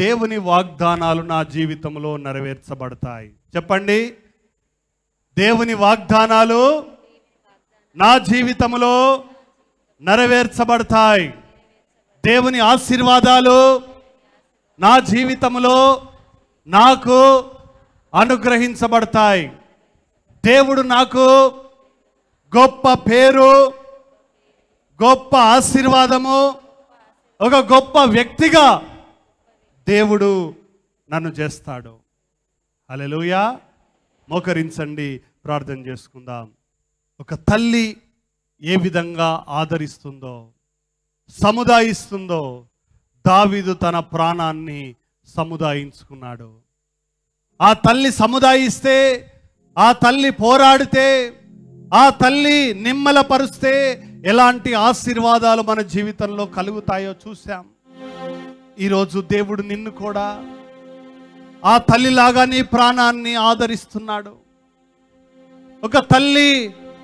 దేవుని వాగ్దానాలు నా జీవితంలో నెరవేర్చబడతాయి చెప్పండి దేవుని వాగ్దానాలు నా జీవితంలో నెరవేర్చబడతాయి దేవుని ఆశీర్వాదాలు నా జీవితంలో నాకు అనుగ్రహించబడతాయి దేవుడు నాకు గొప్ప పేరు గొప్ప ఆశీర్వాదము ఒక గొప్ప వ్యక్తిగా దేవుడు నన్ను చేస్తాడు అలెలుయ మోకరించండి ప్రార్థన చేసుకుందాం ఒక తల్లి ఏ విధంగా ఆదరిస్తుందో సముదాయిస్తుందో దావీదు తన ప్రాణాన్ని సముదాయించుకున్నాడు ఆ తల్లి సముదాయిస్తే ఆ తల్లి పోరాడితే ఆ తల్లి నిమ్మలపరుస్తే ఎలాంటి ఆశీర్వాదాలు మన జీవితంలో కలుగుతాయో చూశాం ఈరోజు దేవుడు నిన్ను కూడా ఆ తల్లిలాగా నీ ప్రాణాన్ని ఆదరిస్తున్నాడు ఒక తల్లి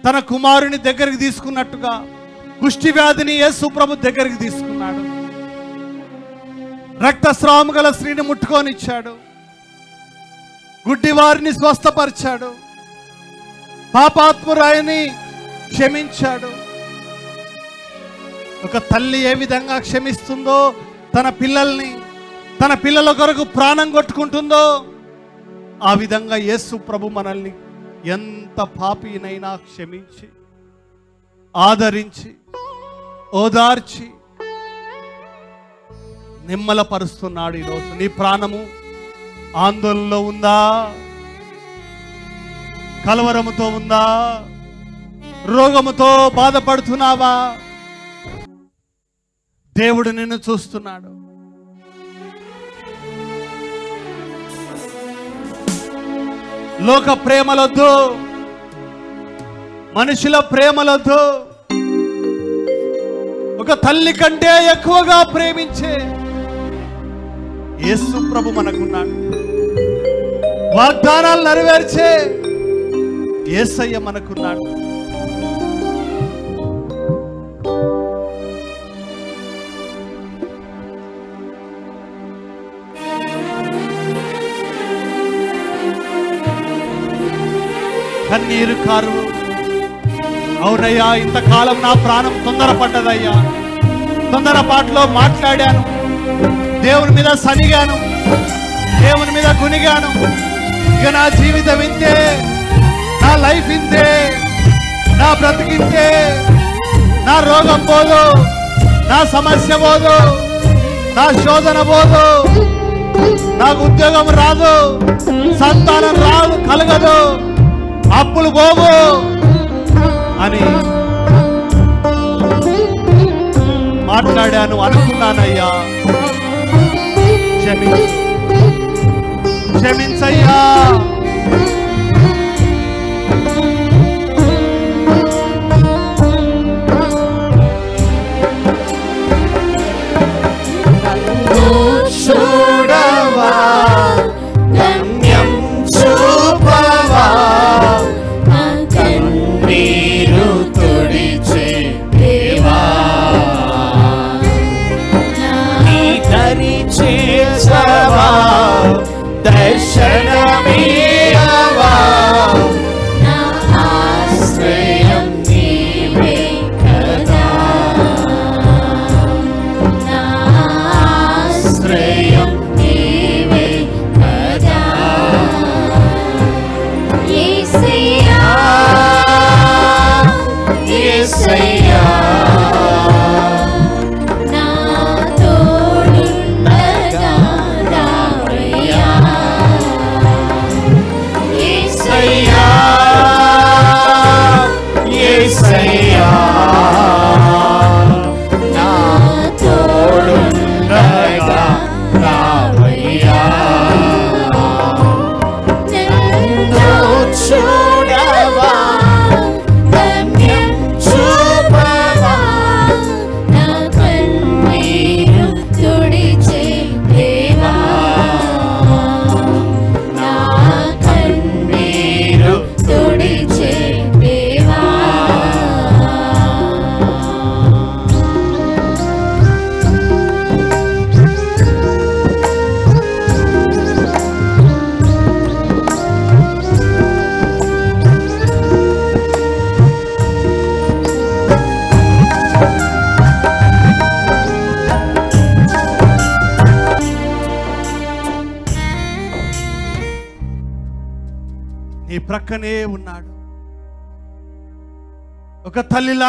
తన కుమారుని దగ్గరికి తీసుకున్నట్టుగా కుష్టి వ్యాధిని యేసు సుప్రభు దగ్గరికి తీసుకున్నాడు రక్తస్రావం గల స్త్రీని ముట్టుకొనిచ్చాడు గుడ్డి వారిని స్వస్థపరిచాడు పాపాత్మురాయిని క్షమించాడు ఒక తల్లి ఏ విధంగా క్షమిస్తుందో తన పిల్లల్ని తన పిల్లల కొరకు ప్రాణం కొట్టుకుంటుందో ఆ విధంగా యేసు ప్రభు మనల్ని ఎంత పాపినైనా క్షమించి ఆదరించి ఓదార్చి నిమ్మలపరుస్తున్నాడు ఈరోజు నీ ప్రాణము ఆందోళనలో ఉందా కలవరముతో ఉందా రోగముతో బాధపడుతున్నావా దేవుడు నిన్ను చూస్తున్నాడు లోక ప్రేమలొద్దు మనుషుల ప్రేమలతో ఒక తల్లి కంటే ఎక్కువగా ప్రేమించే యేసు ప్రభు మనకున్నాడు వాగ్దానాలు నెరవేర్చే ఏసయ్య మనకున్నాడు కన్నీరు కారు అవునయ్యా ఇంతకాలం నా ప్రాణం తొందరపడ్డదయ్యా పాటలో మాట్లాడాను దేవుని మీద సనిగాను దేవుని మీద గునిగాను ఇక నా జీవితం ఇంతే నా లైఫ్ ఇంతే నా బ్రతికింతే నా రోగం పోదు నా సమస్య పోదు నా శోధన పోదు నాకు ఉద్యోగం రాదు సంతానం రాదు కలగదు అప్పులు పోవు అని మాట్లాడాను అనుకున్నానయ్యా క్షమించు క్షమించయ్యా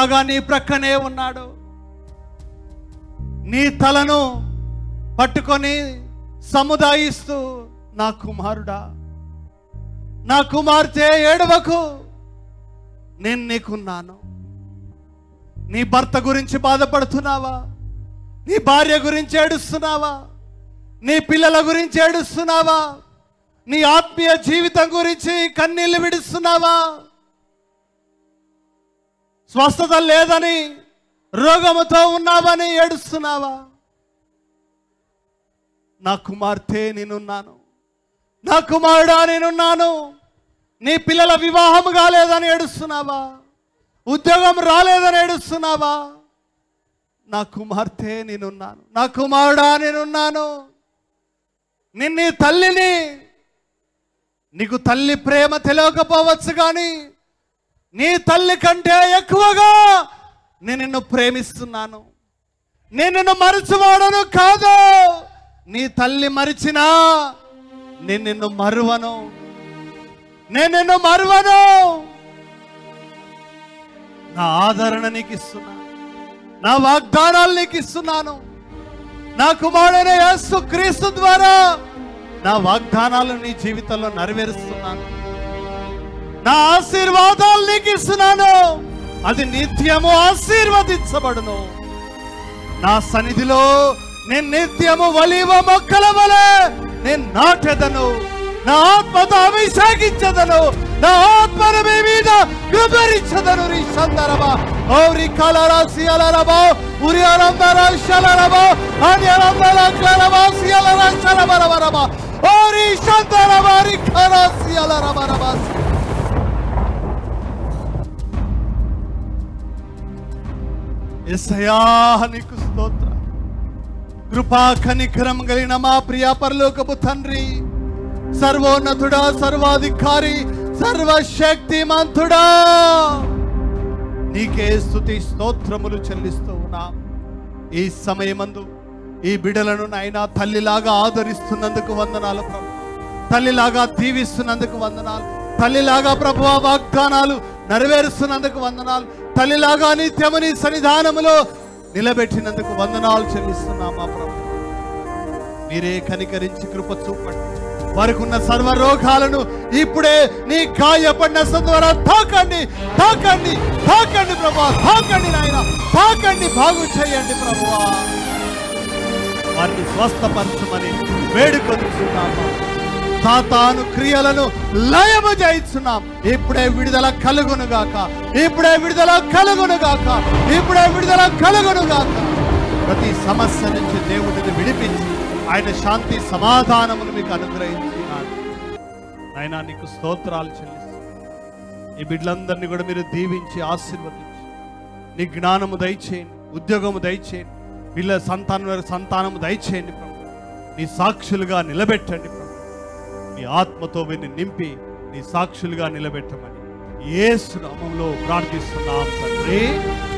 బాగా నీ ప్రక్కనే ఉన్నాడు నీ తలను పట్టుకొని సముదాయిస్తూ నా కుమారుడా నా కుమార్తె ఏడవకు నేను నీకున్నాను నీ భర్త గురించి బాధపడుతున్నావా నీ భార్య గురించి ఏడుస్తున్నావా నీ పిల్లల గురించి ఏడుస్తున్నావా నీ ఆత్మీయ జీవితం గురించి కన్నీళ్ళు విడుస్తున్నావా స్వస్థత లేదని రోగముతో ఉన్నావని ఏడుస్తున్నావా నా కుమార్తె నేనున్నాను నా కుమారుడా నేనున్నాను నీ పిల్లల వివాహం కాలేదని ఏడుస్తున్నావా ఉద్యోగం రాలేదని ఏడుస్తున్నావా నా కుమార్తె నేనున్నాను నా కుమారుడా నేనున్నాను నిన్ను తల్లిని నీకు తల్లి ప్రేమ తెలియకపోవచ్చు కానీ నీ తల్లి కంటే ఎక్కువగా నేను నిన్ను ప్రేమిస్తున్నాను నేను నిన్ను మరచివాడను కాదు నీ తల్లి మరిచినా నేను నిన్ను మరువను నేను నిన్ను మరువను నా ఆదరణ నీకు ఇస్తున్నా నా వాగ్దానాలు నీకు ఇస్తున్నాను నా కుమారుడైన యేసు క్రీస్తు ద్వారా నా వాగ్దానాలు నీ జీవితంలో నెరవేరుస్తున్నాను నా ఆశీర్వాదాలు నీకు ఇస్తున్నాను అది నిత్యము ఆశీర్వదించబడును నా సన్నిధిలో నేను నిత్యము వలివ మొక్కల వలె నేను నాటెదను నా ఆత్మతో అభిషేకించదను నా ఆత్మను మీ మీద వివరించదను నీ సందరమా ఓ రీ కలరా సియలరబా ఉరియలందరా శలరబా అనియలందరా కలవా సియలరా శలబరబరబా ఓ రీ సందరబా రీ కలరా సియలరబరబా ఎస్సయా నీకు స్తోత్ర కృపా కనికరం కలిగిన మా ప్రియా పరలోకపు తండ్రి సర్వోన్నతుడా సర్వాధికారి సర్వశక్తి మంతుడా నీకే స్థుతి స్తోత్రములు చెల్లిస్తూ ఉన్నా ఈ సమయమందు ఈ బిడలను నాయన తల్లిలాగా ఆదరిస్తున్నందుకు వందనాలు ప్రభు తల్లిలాగా దీవిస్తున్నందుకు వందనాలు తల్లిలాగా ప్రభు వాగ్దానాలు నెరవేరుస్తున్నందుకు వందనాలు తల్లిలాగా నిత్యమని సన్నిధానములో నిలబెట్టినందుకు వందనాలు చెల్లిస్తున్నామా ప్రభు మీరే కనికరించి కృప చూపండి వారికి ఉన్న సర్వ రోగాలను ఇప్పుడే నీ గాయపడిన ద్వారా తాకండి తాకండి తాకండి ప్రభా తాకండి నాయన తాకండి బాగు చేయండి ప్రభువా వారిని స్వస్థపరచమని వేడుకొనిస్తున్నామా సాతాను క్రియలను లయము చేయిస్తున్నాం ఇప్పుడే విడుదల గాక ఇప్పుడే విడుదల గాక ఇప్పుడే విడుదల గాక ప్రతి సమస్య నుంచి దేవుడిని విడిపించి ఆయన శాంతి సమాధానమును మీకు అనుగ్రహించి ఆయన నీకు స్తోత్రాలు చెల్లిస్తాను ఈ బిడ్డలందరినీ కూడా మీరు దీవించి ఆశీర్వదించి నీ జ్ఞానము దయచేయండి ఉద్యోగము దయచేయండి వీళ్ళ సంతానం సంతానము దయచేయండి ప్రభు నీ సాక్షులుగా నిలబెట్టండి ప్రభు నీ ఆత్మతో విని నింపి నీ సాక్షులుగా నిలబెట్టమని ఏ నామంలో ప్రార్థిస్తున్నాం తండ్రి